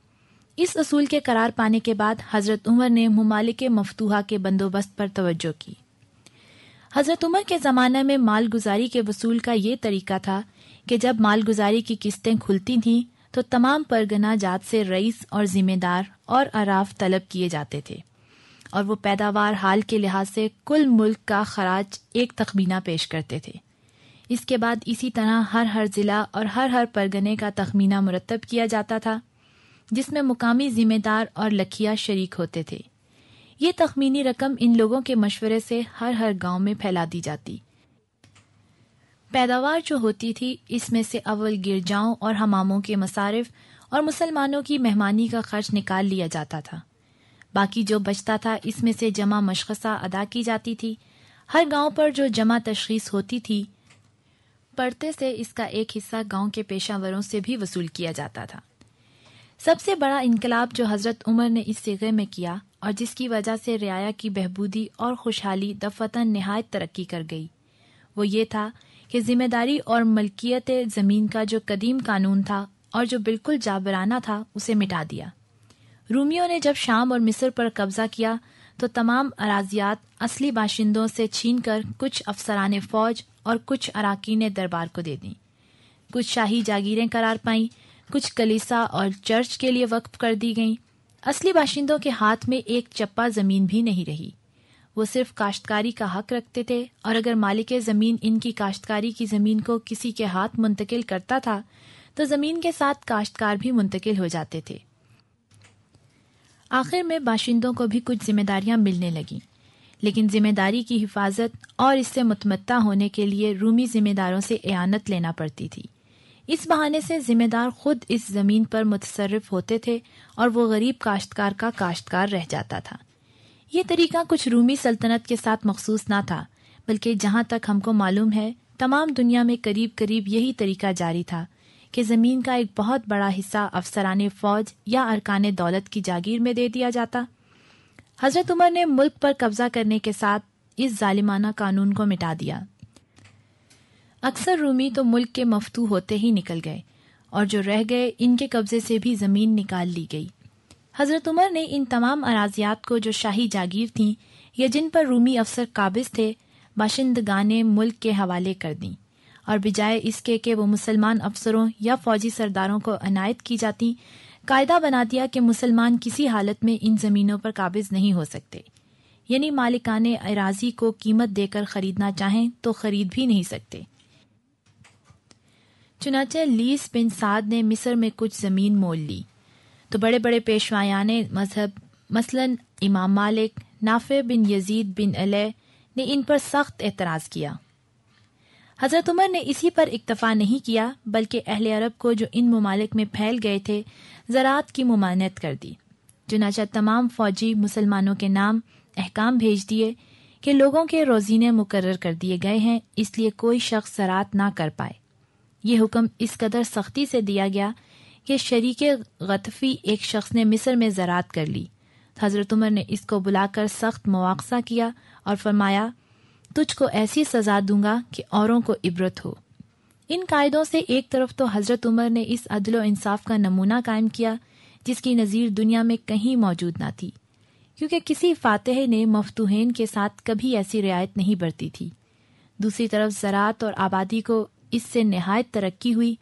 इस असूल के करार पाने के बाद हज़रत उमर ने ममालिक मफतूहा के बंदोबस्त पर तवज्जो की हज़रत उमर के ज़माने में मालगुजारी के वसूल का ये तरीका था कि जब मालगुजारी की किस्तें खुलती थीं तो तमाम परगना जात से रईस और ज़िम्मेदार और अराफ तलब किए जाते थे और वो पैदावार हाल के लिहाज से कुल मुल्क का खराज एक तखबीना पेश करते थे इसके बाद इसी तरह हर हर ज़िला और हर हर परगने का तखमीना मुरतब किया जाता था जिसमें मुकामी ज़िम्मेदार और लखिया शरीक होते थे ये तखमीनी रकम इन लोगों के मशवरे से हर हर गांव में फैला दी जाती पैदावार जो होती थी इसमें से अव्वल गिरजाओं और हमामों के मसारफ और मुसलमानों की मेहमानी का खर्च निकाल लिया जाता था बाकी जो बचता था इसमें से जमा मशखसा अदा की जाती थी हर गांव पर जो जमा तशखीस होती थी पड़ते से इसका एक हिस्सा गांव के पेशावरों से भी वसूल किया जाता था सबसे बड़ा इनकलाब जो हजरत उमर ने इस सिगे में किया और जिसकी वजह से रियाया की बहबूदी और खुशहाली दफतन नहायत तरक्की कर गई वो ये था कि जिम्मेदारी और मलकियत ज़मीन का जो कदीम कानून था और जो बिल्कुल जाबराना था उसे मिटा दिया रूमियों ने जब शाम और मिस्र पर कब्जा किया तो तमाम अराजियात असली बाशिंदों से छीन कर कुछ अफसरान फौज और कुछ अराकीन दरबार को दे दी कुछ शाही जागीरें करार पाई कुछ कलीसा और चर्च के लिए वक्फ कर दी गई असली बाशिंदों के हाथ में एक चप्पा जमीन भी नहीं रही वो सिर्फ काश्तकारी का हक रखते थे और अगर मालिक ज़मीन इनकी काश्तकारी की ज़मीन को किसी के हाथ मुंतकिल करता था तो ज़मीन के साथ काश्तकार भी मुंतकिल हो जाते थे आखिर में बाशिंदों को भी कुछ जिम्मेदारियां मिलने लगीं लेकिन जिम्मेदारी की हिफाजत और इससे मुतमत्ता होने के लिए रूमी जिम्मेदारों से एयानत लेना पड़ती थी इस बहाने से जिम्मेदार खुद इस ज़मीन पर मुतसरफ होते थे और वो गरीब काश्तकार का काश्तकार रह जाता था ये तरीका कुछ रूमी सल्तनत के साथ मखसूस ना था बल्कि जहाँ तक हमको मालूम है तमाम दुनिया में करीब करीब यही तरीका जारी था कि ज़मीन का एक बहुत बड़ा हिस्सा अफसरान फ़ौज या अरकान दौलत की जागीर में दे दिया जाता हजरत उमर ने मुल्क पर कब्जा करने के साथ इस जालिमाना कानून को मिटा दिया अक्सर रूमी तो मुल्क के मफतू होते ही निकल गए और जो रह गए इनके कब्जे से भी जमीन निकाल ली गई हजरत उमर ने इन तमाम अराजियात को जो शाही जागीर थी या जिन पर रूमी अफसर काबिज थे बाशिंदगाने मुल्क के हवाले कर दी और बजाय इसके कि वो मुसलमान अफसरों या फौजी सरदारों को अनायत की जाती कायदा बना दिया कि मुसलमान किसी हालत में इन ज़मीनों पर काबिज नहीं हो सकते यानी मालिकान एराजी को कीमत देकर खरीदना चाहें तो खरीद भी नहीं सकते चुनाचे लीस बिन साद ने मिस्र में कुछ ज़मीन मोल ली तो बड़े बड़े पेशवायान मजहब मसलन इमाम मालिक नाफे बिन यजीद बिन अले ने इन पर सख्त एतराज़ किया हज़रत उमर ने इसी पर इक्तफ़ा नहीं किया बल्कि अहल अरब को जो इन ममालिक में फैल गए थे ज़रात की ममानत कर दी चुनाचा तमाम फ़ौजी मुसलमानों के नाम अहकाम भेज दिए कि लोगों के रोजीने मुकर कर दिए गए हैं इसलिए कोई शख्स ज़रात ना कर पाए ये हुक्म इस कदर सख्ती से दिया गया कि शरीक गतफ़ी एक शख्स ने मिस्र में ज़रात कर ली हज़रत उमर ने इसको बुलाकर सख्त मुआवजा किया और फरमाया तुझको ऐसी सजा दूंगा कि औरों को इबरत हो इन कायदों से एक तरफ तो हजरत उमर ने इस अदल इंसाफ का नमूना कायम किया जिसकी नज़ीर दुनिया में कहीं मौजूद ना थी क्योंकि किसी फातह ने मफतूहन के साथ कभी ऐसी रियायत नहीं बरती थी दूसरी तरफ ज़रात और आबादी को इससे नहायत तरक्की हुई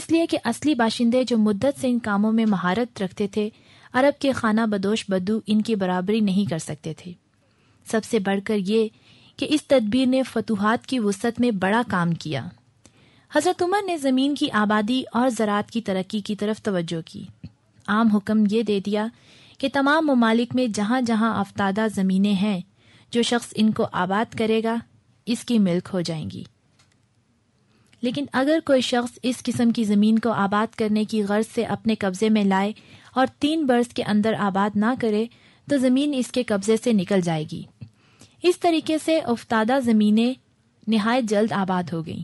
इसलिए कि असली बाशिंदे जो मुद्दत से इन कामों में महारत रखते थे अरब के खाना बदोश बदू इनकी बराबरी नहीं कर सकते थे सबसे बढ़कर ये कि इस तदबीर ने फतूहत की वसत में बड़ा काम किया हज़रत उमर ने ज़मीन की आबादी और ज़रात की तरक्की की तरफ तवज्जो की आम हुक्म यह दे दिया कि तमाम ममालिक में जहाँ जहां आफतादा ज़मीनें हैं जो शख्स इनको आबाद करेगा इसकी मिल्क हो जाएंगी लेकिन अगर कोई शख्स इस किस्म की ज़मीन को आबाद करने की गर्ज से अपने कब्ज़े में लाए और तीन बर्स के अंदर आबाद ना करे तो ज़मीन इसके कब्ज़े से निकल जाएगी इस तरीके से उफ्तादा ज़मीनें नहायत जल्द आबाद हो गईं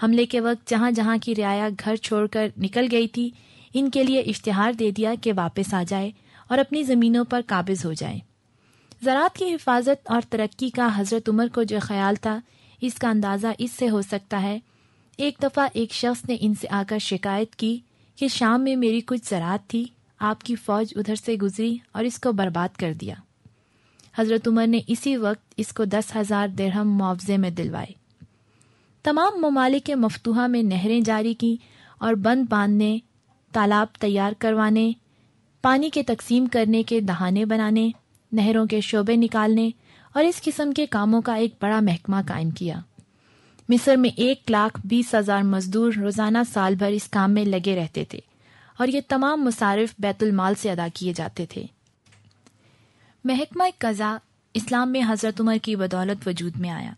हमले के वक्त जहाँ जहाँ की रियाया घर छोड़कर निकल गई थी इनके लिए इश्तहार दे दिया कि वापस आ जाए और अपनी ज़मीनों पर काबिज हो जाए ज़रात की हिफाजत और तरक्की का हज़रत उमर को जो ख्याल था इसका अंदाज़ा इससे हो सकता है एक दफ़ा एक शख्स ने इनसे आकर शिकायत की कि शाम में मेरी कुछ ज़रात थी आपकी फ़ौज उधर से गुजरी और इसको बर्बाद कर दिया हजरत उमर ने इसी वक्त इसको दस हजार दरहम मुआवजे में दिलवाए तमाम ममालिक मफतूहा में नहरें जारी की और बंद बांधने तालाब तैयार करवाने पानी के तकसीम करने के दहाने बनाने नहरों के शोबे निकालने और इस किस्म के कामों का एक बड़ा महकमा कायम किया मिस्र में एक लाख बीस हजार मजदूर रोजाना साल भर इस काम में लगे रहते थे और ये तमाम मुसारिफ बैतुलमाल से अदा किए जाते थे महकमा कज़ा इस्लाम में हज़रत उमर की बदौलत वजूद में आया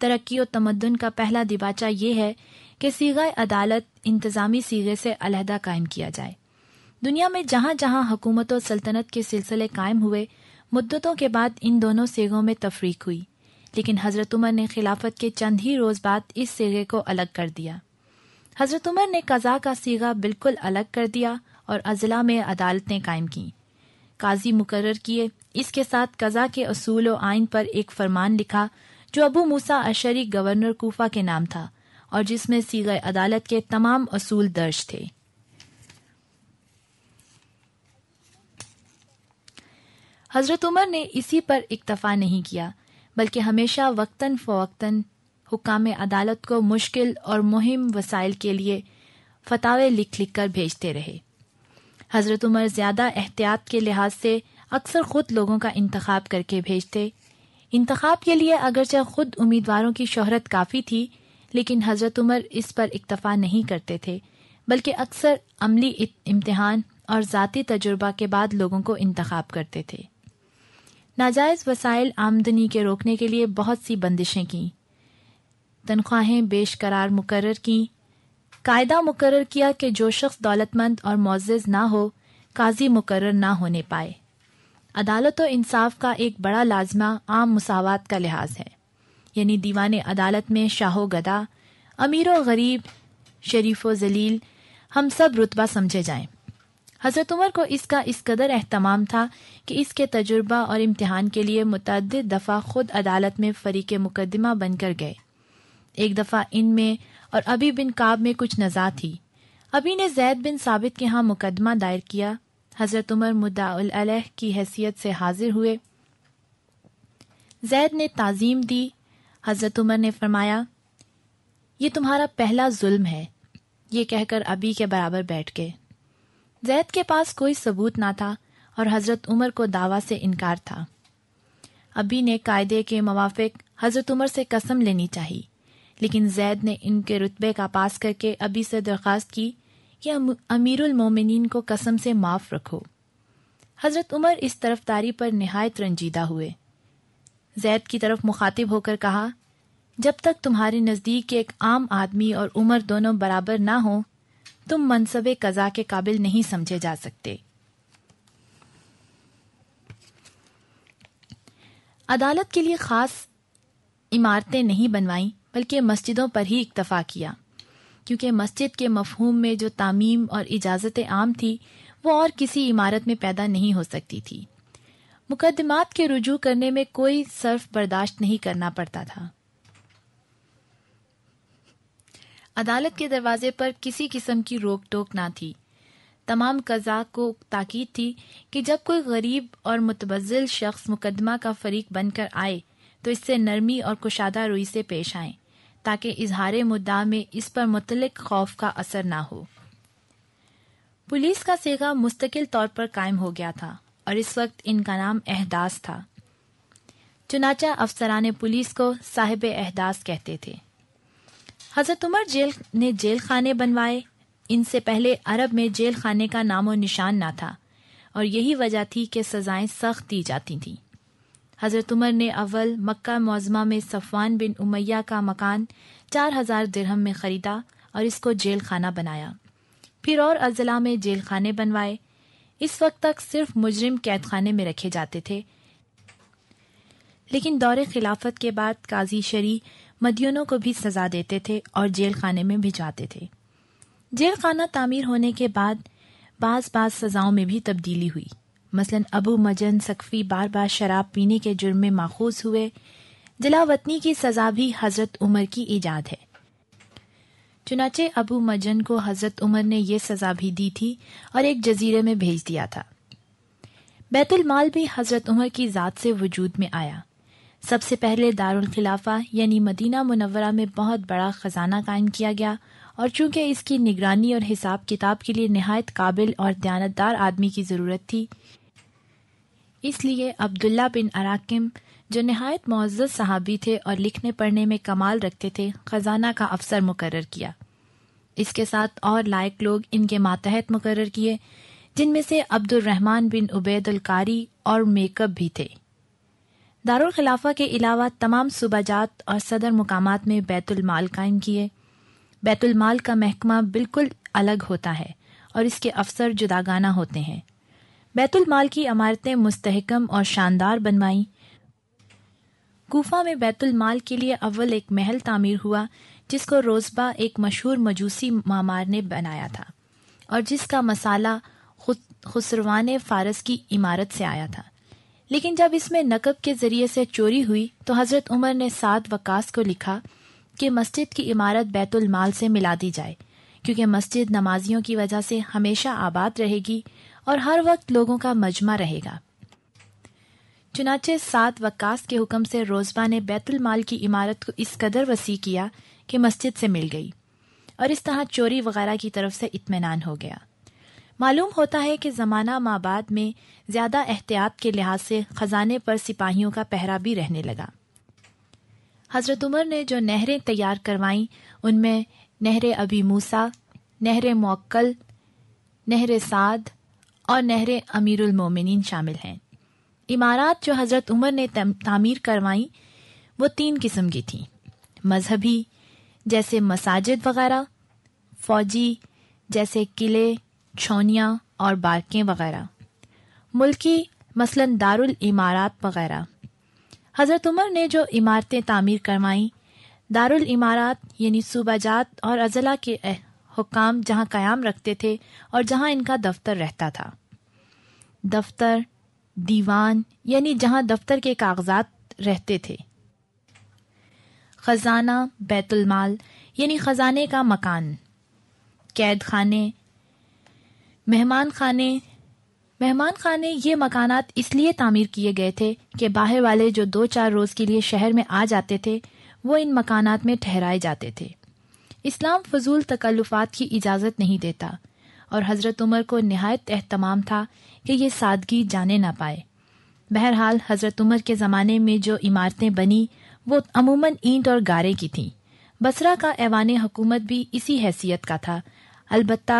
तरक्की और तमदन का पहला दिबाचा यह है कि सीगा अदालत इंतज़ामी सीगे से अलहदा कायम किया जाए दुनिया में जहां जहां हुकूमत और सल्तनत के सिलसिले कायम हुए मुद्दतों के बाद इन दोनों सीगों में तफरीक हुई लेकिन हज़रत उमर ने खिलाफत के चंद ही रोज़ बाद इस सीगे को अलग कर दिया हज़रत उमर ने कज़ा का सीगा बिल्कुल अलग कर दिया और अजला में अदालतें कायम कीं काजी मुकर किए इसके साथ कज़ा के असूल व आइन पर एक फरमान लिखा जो अबू मूसा अशरी गवर्नर कोफा के नाम था और जिसमें सीगे अदालत के तमाम असूल दर्ज थे हजरत उमर ने इसी पर इक्तफा नहीं किया बल्कि हमेशा वक्तन फ़वक्तन हुकाम अदालत को मुश्किल और मुहिम वसाइल के लिए फतावे लिख लिख कर भेजते रहे हज़रत उमर ज़्यादा एहतियात के लिहाज से अक्सर ख़ुद लोगों का इंतखब करके भेजते इंतखब के लिए अगरचे ख़ुद उम्मीदवारों की शोहरत काफ़ी थी लेकिन हज़रत उमर इस पर इक्तफ़ा नहीं करते थे बल्कि अक्सर अमली इम्तहान और ज़ाती तजुर्बा के बाद लोगों को इंतखब करते थे नाजायज़ वसाइल आमदनी के रोकने के लिए बहुत सी बंदिशें की तनख्वाहें बेशकरार मुकर की कायदा मुकर किया कि जो शख्स दौलतमंद और मोज़ ना हो काजी मुकर ना होने पाए अदालत और इंसाफ का एक बड़ा लाजमा आम मसावत का लिहाज है यानी दीवान अदालत में शाह गदा अमीर व गरीब शरीफ व जलील हम सब रुतबा समझे जाएं। हज़रत उमर को इसका इस कदर अहतमाम था कि इसके तजुर्बा और इम्तहान के लिए मुतद दफ़ा ख़ुद अदालत में फ़रीक मुकदमा बनकर गए एक दफ़ा इनमें और अभी बिन काब में कुछ नज़ा थी अभी ने जैद बिन साबित के यहाँ मुकदमा दायर किया हजरत उमर मुद्दाउल की हैसियत से हाजिर हुए जैद ने ताजीम दी हजरत उमर ने फरमाया ये तुम्हारा पहला जुल्म है ये कहकर अभी के बराबर बैठ गए जैद के पास कोई सबूत ना था और हजरत उमर को दावा से इनकार था अभी ने कायदे के मवाफिक हजरत उमर से कसम लेनी चाहिए लेकिन जैद ने इनके रुतबे का पास करके अभी से दरख्वास्त की कि अमीरमिन को कसम से माफ रखो हजरत उमर इस तरफदारी पर नहायत रंजीदा हुए जैद की तरफ मुखातिब होकर कहा जब तक तुम्हारे नज़दीक एक आम आदमी और उमर दोनों बराबर ना हो तुम मनसब कज़ा के काबिल नहीं समझे जा सकते अदालत के लिए खास इमारतें नहीं बनवाईं बल्कि मस्जिदों पर ही इक्तफ़ा किया क्योंकि मस्जिद के मफहूम में जो तामीम और इजाज़त आम थी वो और किसी इमारत में पैदा नहीं हो सकती थी मुकदमात के रुजू करने में कोई सर्फ बर्दाश्त नहीं करना पड़ता था अदालत के दरवाजे पर किसी किस्म की रोक टोक ना थी तमाम कजा को ताकीद थी कि जब कोई गरीब और मुतबज़िल शख्स मुकदमा का फरीक बनकर आए तो इससे नरमी और कुशादा रुई से पेश आएं ताकि इजहार मुद्दा में इस पर मुतल खौफ का असर ना हो पुलिस का सेगा मुस्तकिल तौर पर कायम हो गया था और इस वक्त इनका नाम एहदास था चुनाचा अफसरान पुलिस को साहिब एहदास कहते थे हजरत उमर जेल ने जेल खाने बनवाए इनसे पहले अरब में जेल खाने का नामो निशान ना था और यही वजह थी कि सजाएं सख्त दी जाती थीं हज़रत उमर ने अव्वल मक्का मौज़मा में सफ़वान बिन उमैया का मकान चार हज़ार दिरहम में ख़रीदा और इसको जेल खाना बनाया फिर और अजला में जेल खाने बनवाए इस वक्त तक सिर्फ मुजरिम कैद खाने में रखे जाते थे लेकिन दौरे खिलाफत के बाद काजी शरी मदियनों को भी सजा देते थे और जेल खाने में भिजाते थे जेल खाना तामीर होने के बाद बाज बाज सजाओं में भी तब्दीली हुई मसलन अबू मजन सकफी बार बार शराब पीने के जुर्म में माखूज हुए जिलावतनी की सजा भी हजरत उमर की ईजाद है चुनाचे अबू मजन को हजरत उमर ने यह सजा भी दी थी और एक जजीरे में भेज दिया था बैतुल माल भी हजरत उमर की ज़ात से वजूद में आया सबसे पहले दारुल खिलाफा यानी मदीना मुनवरा में बहुत बड़ा खजाना कायम किया गया और चूंकि इसकी निगरानी और हिसाब किताब के लिए नहायत काबिल और दयानतदार आदमी की ज़रूरत थी इसलिए अब्दुल्ला बिन अराकिम जो नहायत मोज़ सहाबी थे और लिखने पढ़ने में कमाल रखते थे ख़जाना का अफसर मुकर किया इसके साथ और लायक लोग इनके मातहत मुकर किए जिनमें से अब्दुलरहमान बिन उबैदुलकारी और मेकअप भी थे दारुल खिलाफा के अलावा तमाम सूबाजात और सदर मुकामात में बैतुलमाल कायम किए बैतुलमाल का महकमा बिल्कुल अलग होता है और इसके अफसर जुदागाना होते हैं बैतुलमाल माल की इमारतें मुस्तहकम और शानदार बनवाईं कोफा में बैतुल माल के लिए अव्वल एक महल तामीर हुआ जिसको रोजबा एक मशहूर मजूसी मामार ने बनाया था और जिसका मसाला खुसरवान फारस की इमारत से आया था लेकिन जब इसमें नकब के जरिए से चोरी हुई तो हजरत उमर ने सात वकास को लिखा कि मस्जिद की इमारत बैतुल माल से मिला दी जाए क्योंकि मस्जिद नमाजियों की वजह से हमेशा आबाद रहेगी और हर वक्त लोगों का मजमा रहेगा चुनाचे सात वक्कास के हुक्म से रोजबा ने बैतुल माल की इमारत को इस कदर वसी किया कि मस्जिद से मिल गई और इस तरह चोरी वगैरह की तरफ से इतमान हो गया मालूम होता है कि ज़माना माबाद में ज़्यादा एहतियात के लिहाज से ख़जाने पर सिपाहियों का पहरा भी रहने लगा हज़रत उमर ने जो नहरें तैयार करवाईं उनमें नहर अबी मूसा नहर मोक्ल नहर साध और नहर अमीरुल मोमिनीन शामिल हैं इमारत जो हज़रत उमर ने तामीर करवाई वो तीन किस्म की थी मजहबी जैसे मसाजिद वगैरह फौजी जैसे किले छौनियाँ और बार्कें वगैरह मुल्की मसलन दारुल इमारत वगैरह हज़रत उमर ने जो इमारतें तामीर करवाईं दारुल इमारत यानी सूबाजात और अजला के हुक्काम जहां कयाम रखते थे और जहां इनका दफ्तर रहता था दफ्तर दीवान यानी जहां दफ्तर के कागजात रहते थे ख़जाना बैतुलमाल यानी ख़जाने का मकान कैद खाने मेहमान खाने मेहमान खाने ये मकानात इसलिए तामीर किए गए थे कि बाहर वाले जो दो चार रोज़ के लिए शहर में आ जाते थे वो इन मकानात में ठहराए जाते थे इस्लाम फजूल तकल्लुफात की इजाज़त नहीं देता और हज़रत उमर को नहायत एहतमाम था कि यह सादगी जाने ना पाए बहरहाल हज़रत उमर के ज़माने में जो इमारतें बनी वो अमूमन ईंट और गारे की थीं बसरा का ऐवान हुकूमत भी इसी हैसियत का था अलबत्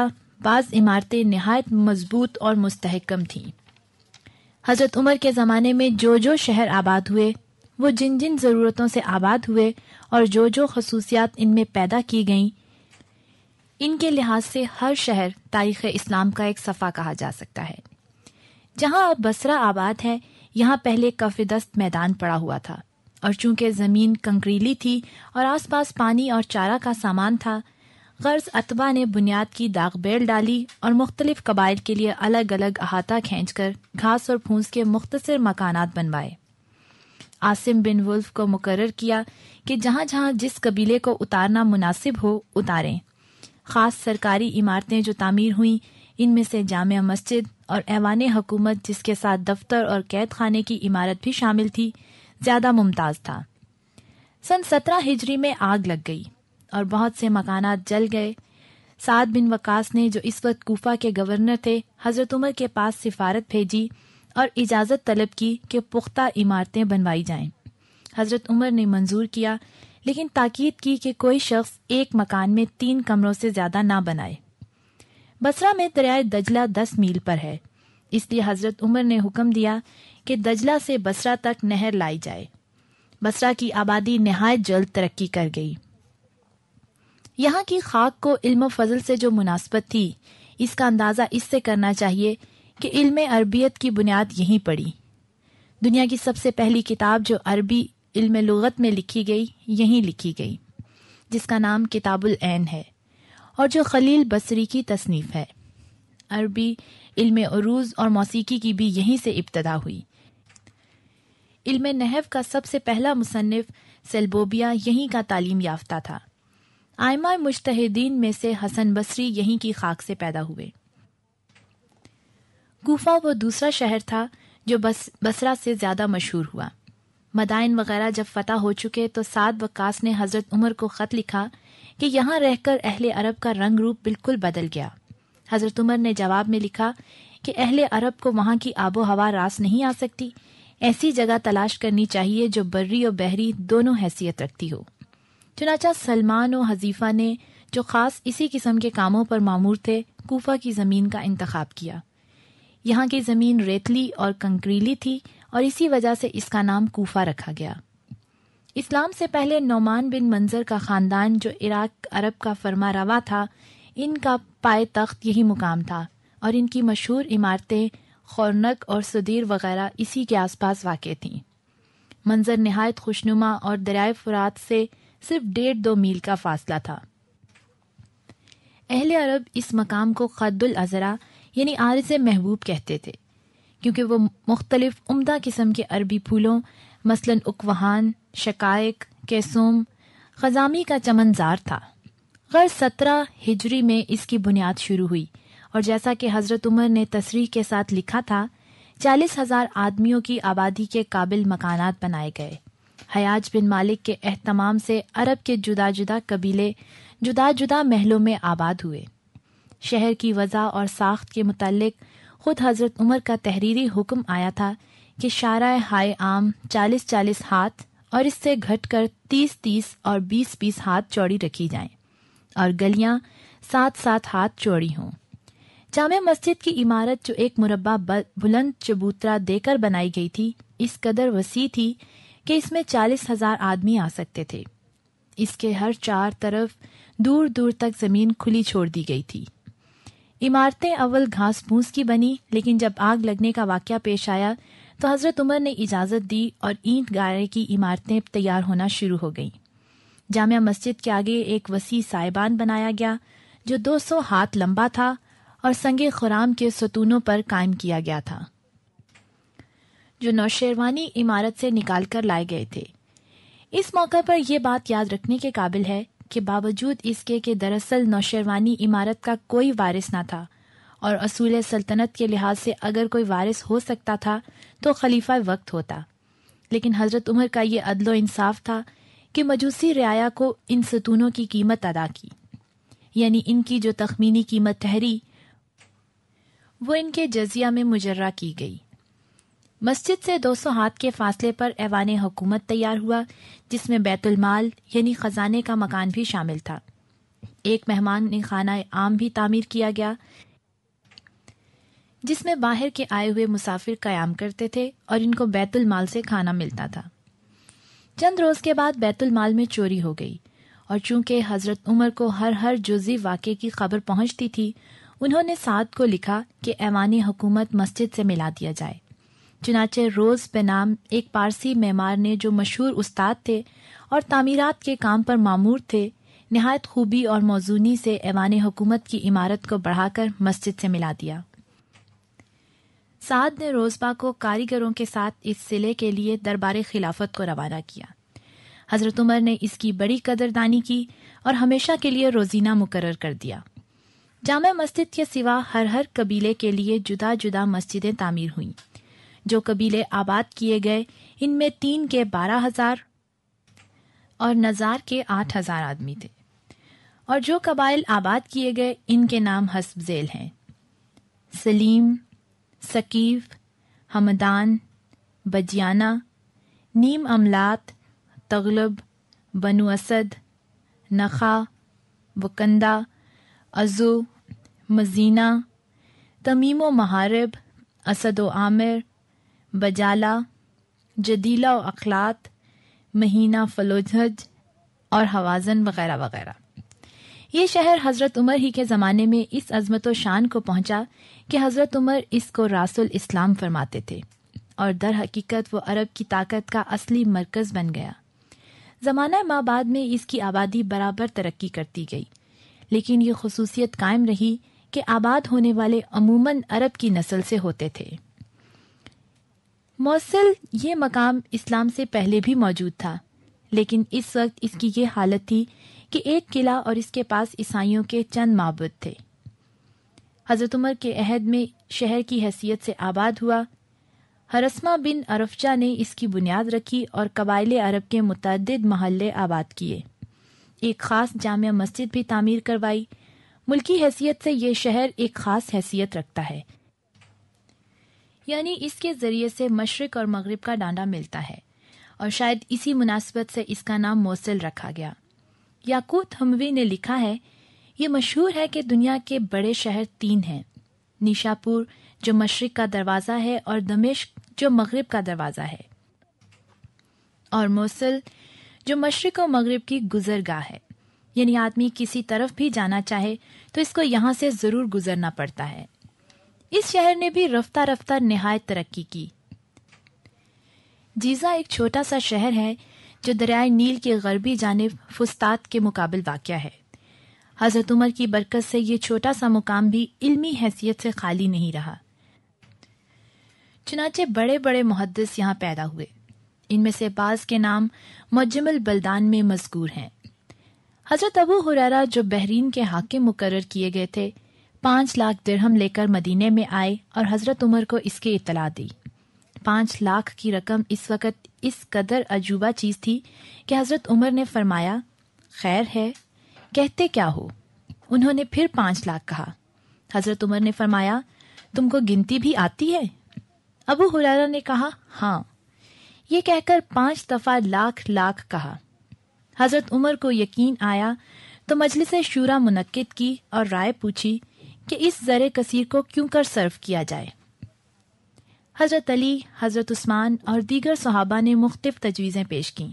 बाज़ इमारतें नहायत मजबूत और मुस्तहकम थीं हज़रत उमर के ज़माने में जो जो शहर आबाद हुए वो जिन जिन ज़रूरतों से आबाद हुए और जो जो खसूसियात इनमें पैदा की गई इनके लिहाज से हर शहर तारीख़ इस्लाम का एक सफ़ा कहा जा सकता है जहां अब बसरा आबाद है यहां पहले कफ दस्त मैदान पड़ा हुआ था और चूंकि ज़मीन कंक्रीली थी और आसपास पानी और चारा का सामान था गर्ज अतबा ने बुनियाद की दाग बेल डाली और मुख्तलिफ कबाइल के लिए अलग अलग अहाता खींच घास और फूस के मुख्तर मकान बनवाए आसिम बिन वुल्फ को मुकर किया कि जहां जहां जिस कबीले को उतारना मुनासिब हो उतारें खास सरकारी इमारतें जो तामीर हुई इनमें से जाम मस्जिद और ऐवान हकूमत जिसके साथ दफ्तर और कैद खाने की इमारत भी शामिल थी ज्यादा मुमताज था सन सत्रह हिजरी में आग लग गई और बहुत से मकानात जल गए साद बिन वकास ने जो इस वक्त कोफा के गवर्नर थे हजरत उमर के पास सिफारत भेजी और इजाज़त तलब की कि पुख्ता इमारतें बनवाई जाएं। हज़रत उमर ने मंजूर किया लेकिन ताकीद की कि कोई शख्स एक मकान में तीन कमरों से ज़्यादा ना बनाए बसरा में दरिया दजला दस मील पर है इसलिए हज़रत उमर ने हुक्म दिया कि दजला से बसरा तक नहर लाई जाए बसरा की आबादी नहाय जल्द तरक्की कर गई यहाँ की खाक को इल्म फजल से जो मुनासबत थी इसका अंदाज़ा इससे करना चाहिए कि इल्म अरबियत की बुनियाद यहीं पड़ी दुनिया की सबसे पहली किताब जो अरबी इल्म लगत में लिखी गई यहीं लिखी गई जिसका नाम किताबुल ऐन है और जो खलील बसरी की तसनीफ़ है अरबी इल्म अरूज और मौसीकी की भी यहीं से इब्तदा हुई इल्म नहव का सबसे पहला मुसनफ़ सेल्बोबिया यहीं का तालीम याफ्ता था आयमा मुश्तहदीन में से हसन बसरी यहीं की खाक से पैदा हुए कोफा वो दूसरा शहर था जो बस बसरा से ज्यादा मशहूर हुआ मदाइन वगैरह जब फतह हो चुके तो साद वक्कास ने हजरत उमर को खत लिखा कि यहाँ रहकर अहले अरब का रंग रूप बिल्कुल बदल गया हजरत उमर ने जवाब में लिखा कि अहले अरब को वहां की आबो हवा रास नहीं आ सकती ऐसी जगह तलाश करनी चाहिए जो बर्री और बहरी दोनों हैसियत रखती हो चुनाचा सलमान और हजीफा ने जो खास इसी किस्म के कामों पर मामूर थे कोफा की ज़मीन का इंतखब किया यहाँ की ज़मीन रेतली और कंक्रीली थी और इसी वजह से इसका नाम कोफा रखा गया इस्लाम से पहले नौमान बिन मंजर का ख़ानदान जो इराक अरब का फरमा रवा था इनका पाए तख्त यही मुकाम था और इनकी मशहूर इमारतें खौरनक और सदीर वगैरह इसी के आसपास वाक़ थीं मंजर नहायत खुशनुमा और दरियाए फुरात से सिर्फ डेढ़ दो मील का फासला था अहल अरब इस मकाम को खदुल अजरा यानी आरिज महबूब कहते थे क्योंकि वो मुख्तलिफ उम्दा किस्म के अरबी फूलों मसलन उकवहान शकायक कैसूम ख़जामी का चमनजार था गर्ज सत्रह हिजरी में इसकी बुनियाद शुरू हुई और जैसा कि हज़रत उमर ने तस्री के साथ लिखा था चालीस हज़ार आदमियों की आबादी के काबिल मकानात बनाए गए हयाज बिन मालिक के अहतमाम से अरब के जुदा जुदा कबीले जुदा जुदा महलों में आबाद हुए शहर की वजह और साख्त के मुतालिक खुद हज़रत उमर का तहरीरी हुक्म आया था कि शारा हाय आम चालीस चालीस हाथ और इससे घटकर तीस तीस और बीस बीस हाथ चौड़ी रखी जाएं और गलियां सात सात हाथ चौड़ी हों जाम मस्जिद की इमारत जो एक मुरबा बुलंद चबूतरा देकर बनाई गई थी इस कदर वसी थी कि इसमें चालीस हजार आदमी आ सकते थे इसके हर चार तरफ दूर दूर तक जमीन खुली छोड़ दी गई थी इमारतें अव्वल घास फूस की बनी लेकिन जब आग लगने का वाक्य पेश आया तो हजरत उमर ने इजाज़त दी और ईंट गारे की इमारतें तैयार होना शुरू हो गईं जामिया मस्जिद के आगे एक वसी साइबान बनाया गया जो 200 हाथ लंबा था और संगे खुराम के सतूनों पर कायम किया गया था जो नौशेरवानी इमारत से निकालकर लाए गए थे इस मौके पर यह बात याद रखने के काबिल है के बावजूद इसके के दरअसल नौशरवानी इमारत का कोई वारिस ना था और असूल सल्तनत के लिहाज से अगर कोई वारिस हो सकता था तो खलीफा वक्त होता लेकिन हज़रत उमर का ये अदलो इंसाफ था कि मजूसी रियाया को इन सतूनों की कीमत अदा की यानी इनकी जो तखमीनी कीमत ठहरी वो इनके जजिया में मुजर्रा की गई मस्जिद से 200 हाथ के फासले पर एवान हुकूमत तैयार हुआ जिसमें बैतुलमाल यानी खजाने का मकान भी शामिल था एक मेहमान खाना आम भी तामीर किया गया जिसमें बाहर के आए हुए मुसाफिर कयाम करते थे और इनको बैतुलमाल से खाना मिलता था चंद रोज के बाद बैतुलमाल में चोरी हो गई और चूंकि हजरत उमर को हर हर जुजी वाक़े की खबर पहुंचती थी उन्होंने साद को लिखा कि ऐवान हुकूमत मस्जिद से मिला दिया जाए चुनाचे रोज बेनाम एक पारसी मेमार ने जो मशहूर उस्ताद थे और तामीरत के काम पर मामूर थे नहायत खूबी और मौजूनी से ऐवान हुकूमत की इमारत को बढ़ाकर मस्जिद से मिला दिया साद ने रोजबा को कारीगरों के साथ इस सिले के लिए दरबार खिलाफत को रवाना किया हजरत उमर ने इसकी बड़ी कदरदानी की और हमेशा के लिए रोजीना मुकर कर दिया जामा मस्जिद के सिवा हर हर कबीले के लिए जुदा जुदा मस्जिदें तामीर हुईं जो कबीले आबाद किए गए इनमें तीन के बारह हजार और नज़ार के आठ हजार आदमी थे और जो कबाइल आबाद किए गए इनके नाम हसब जेल हैं सलीम सकीफ हमदान बजियाना नीम अमलात तगलब बनु असद नखा वकंदा अज़ू मजीना तमीम महारब असद आमिर बजाला जदीला व अखलात महीना फलोजहज और हवाजन वगैरह वगैरह ये शहर हज़रत उमर ही के ज़माने में इस अजमत व शान को पहुंचा कि हज़रत उमर इसको रासुल इस्लाम फरमाते थे और दर हकीकत वो अरब की ताकत का असली मरकज़ बन गया ज़माना माँ बाद में इसकी आबादी बराबर तरक्की करती गई लेकिन ये खसूसियत कायम रही कि आबाद होने वाले अमूमन अरब की नस्ल से होते थे मौसल ये मकाम इस्लाम से पहले भी मौजूद था लेकिन इस वक्त इसकी ये हालत थी कि एक किला और इसके पास ईसाइयों के चंद मबद थे हज़रत उमर के अहद में शहर की हैसियत से आबाद हुआ हरसमा बिन अरफजा ने इसकी बुनियाद रखी और कबाइल अरब के मुतद महल्ले आबाद किए एक ख़ास जाम मस्जिद भी तामीर करवाई मुल्की हैसियत से ये शहर एक ख़ास हैसियत रखता है यानी इसके ज़रिए से मशरक और मगरब का डांडा मिलता है और शायद इसी मुनासबत से इसका नाम मौसिल रखा गया याकूत हमवी ने लिखा है ये मशहूर है कि दुनिया के बड़े शहर तीन हैं निशापुर जो मशरक का दरवाज़ा है और दमिश जो मगरब का दरवाज़ा है और मौसल जो मशरक और मगरब की गुजरगाह है यानी आदमी किसी तरफ भी जाना चाहे तो इसको यहां से ज़रूर गुजरना पड़ता है इस शहर ने भी रफ्ता रफ्ता नहायत तरक्की की जीजा एक छोटा सा शहर है जो दरियाए नील के गरबी जानब फुस्तात के मुकाबल वाक़ है हज़रत उमर की बरकत से ये छोटा सा मुकाम भी इल्मी हैसियत से खाली नहीं रहा चुनाचे बड़े बड़े मुहदस यहां पैदा हुए इनमें से बाज के नाम मजमल बलदान में मजकूर हैं हजरत अबू हुरारा जो बहरीन के हाकिम मुकर किए गए थे पांच लाख दिरहम लेकर मदीने में आए और हज़रत उमर को इसकी इतला दी पांच लाख की रकम इस वक्त इस कदर अजूबा चीज़ थी कि हज़रत उमर ने फरमाया खैर है कहते क्या हो उन्होंने फिर पांच लाख कहा हज़रत उमर ने फरमाया तुमको गिनती भी आती है अबू हुरारा ने कहा हाँ ये कहकर पांच दफ़ा लाख लाख कहा हज़रत उमर को यकीन आया तो मजलिस शूरा मुनद की और राय पूछी कि इस ज़र कसीर को क्यों कर सर्व किया जाए हज़रत अली हज़रत उस्मान और दीगर सहाबा ने मुख्तफ तजवीज़ें पेश कीं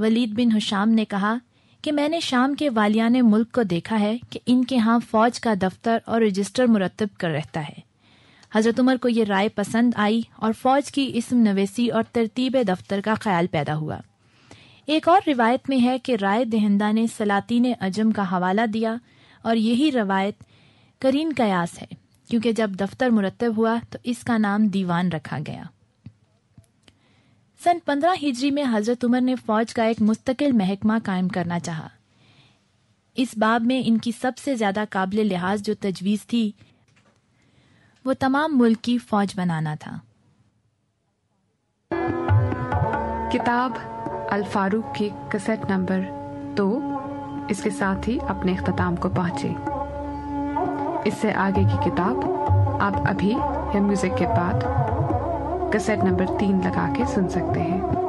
वलीद बिन हुशाम ने कहा कि मैंने शाम के वालियान मुल्क को देखा है कि इनके यहाँ फ़ौज का दफ्तर और रजिस्टर मुरतब कर रहता है हज़रत उमर को ये राय पसंद आई और फ़ौज की इसम नवेसी और तरतीब दफ्तर का ख्याल पैदा हुआ एक और रिवायत में है कि राय दहंदा ने सलातीन अजम का हवाला दिया और यही रवायत करीन कयास है क्योंकि जब दफ्तर मुरतब हुआ तो इसका नाम दीवान रखा गया सन पंद्रह हिजरी में हजरत उमर ने फौज का एक मुस्तकिल महकमा कायम करना चाहा। इस बाब में इनकी सबसे ज्यादा काबिल लिहाज जो तजवीज़ थी वो तमाम मुल्क की फौज बनाना था किताब अल फारूक की कसेट नंबर दो तो, इसके साथ ही अपने अख्ताम को पहुंचे इससे आगे की किताब आप अभी या म्यूजिक के बाद कैसेट नंबर तीन लगा के सुन सकते हैं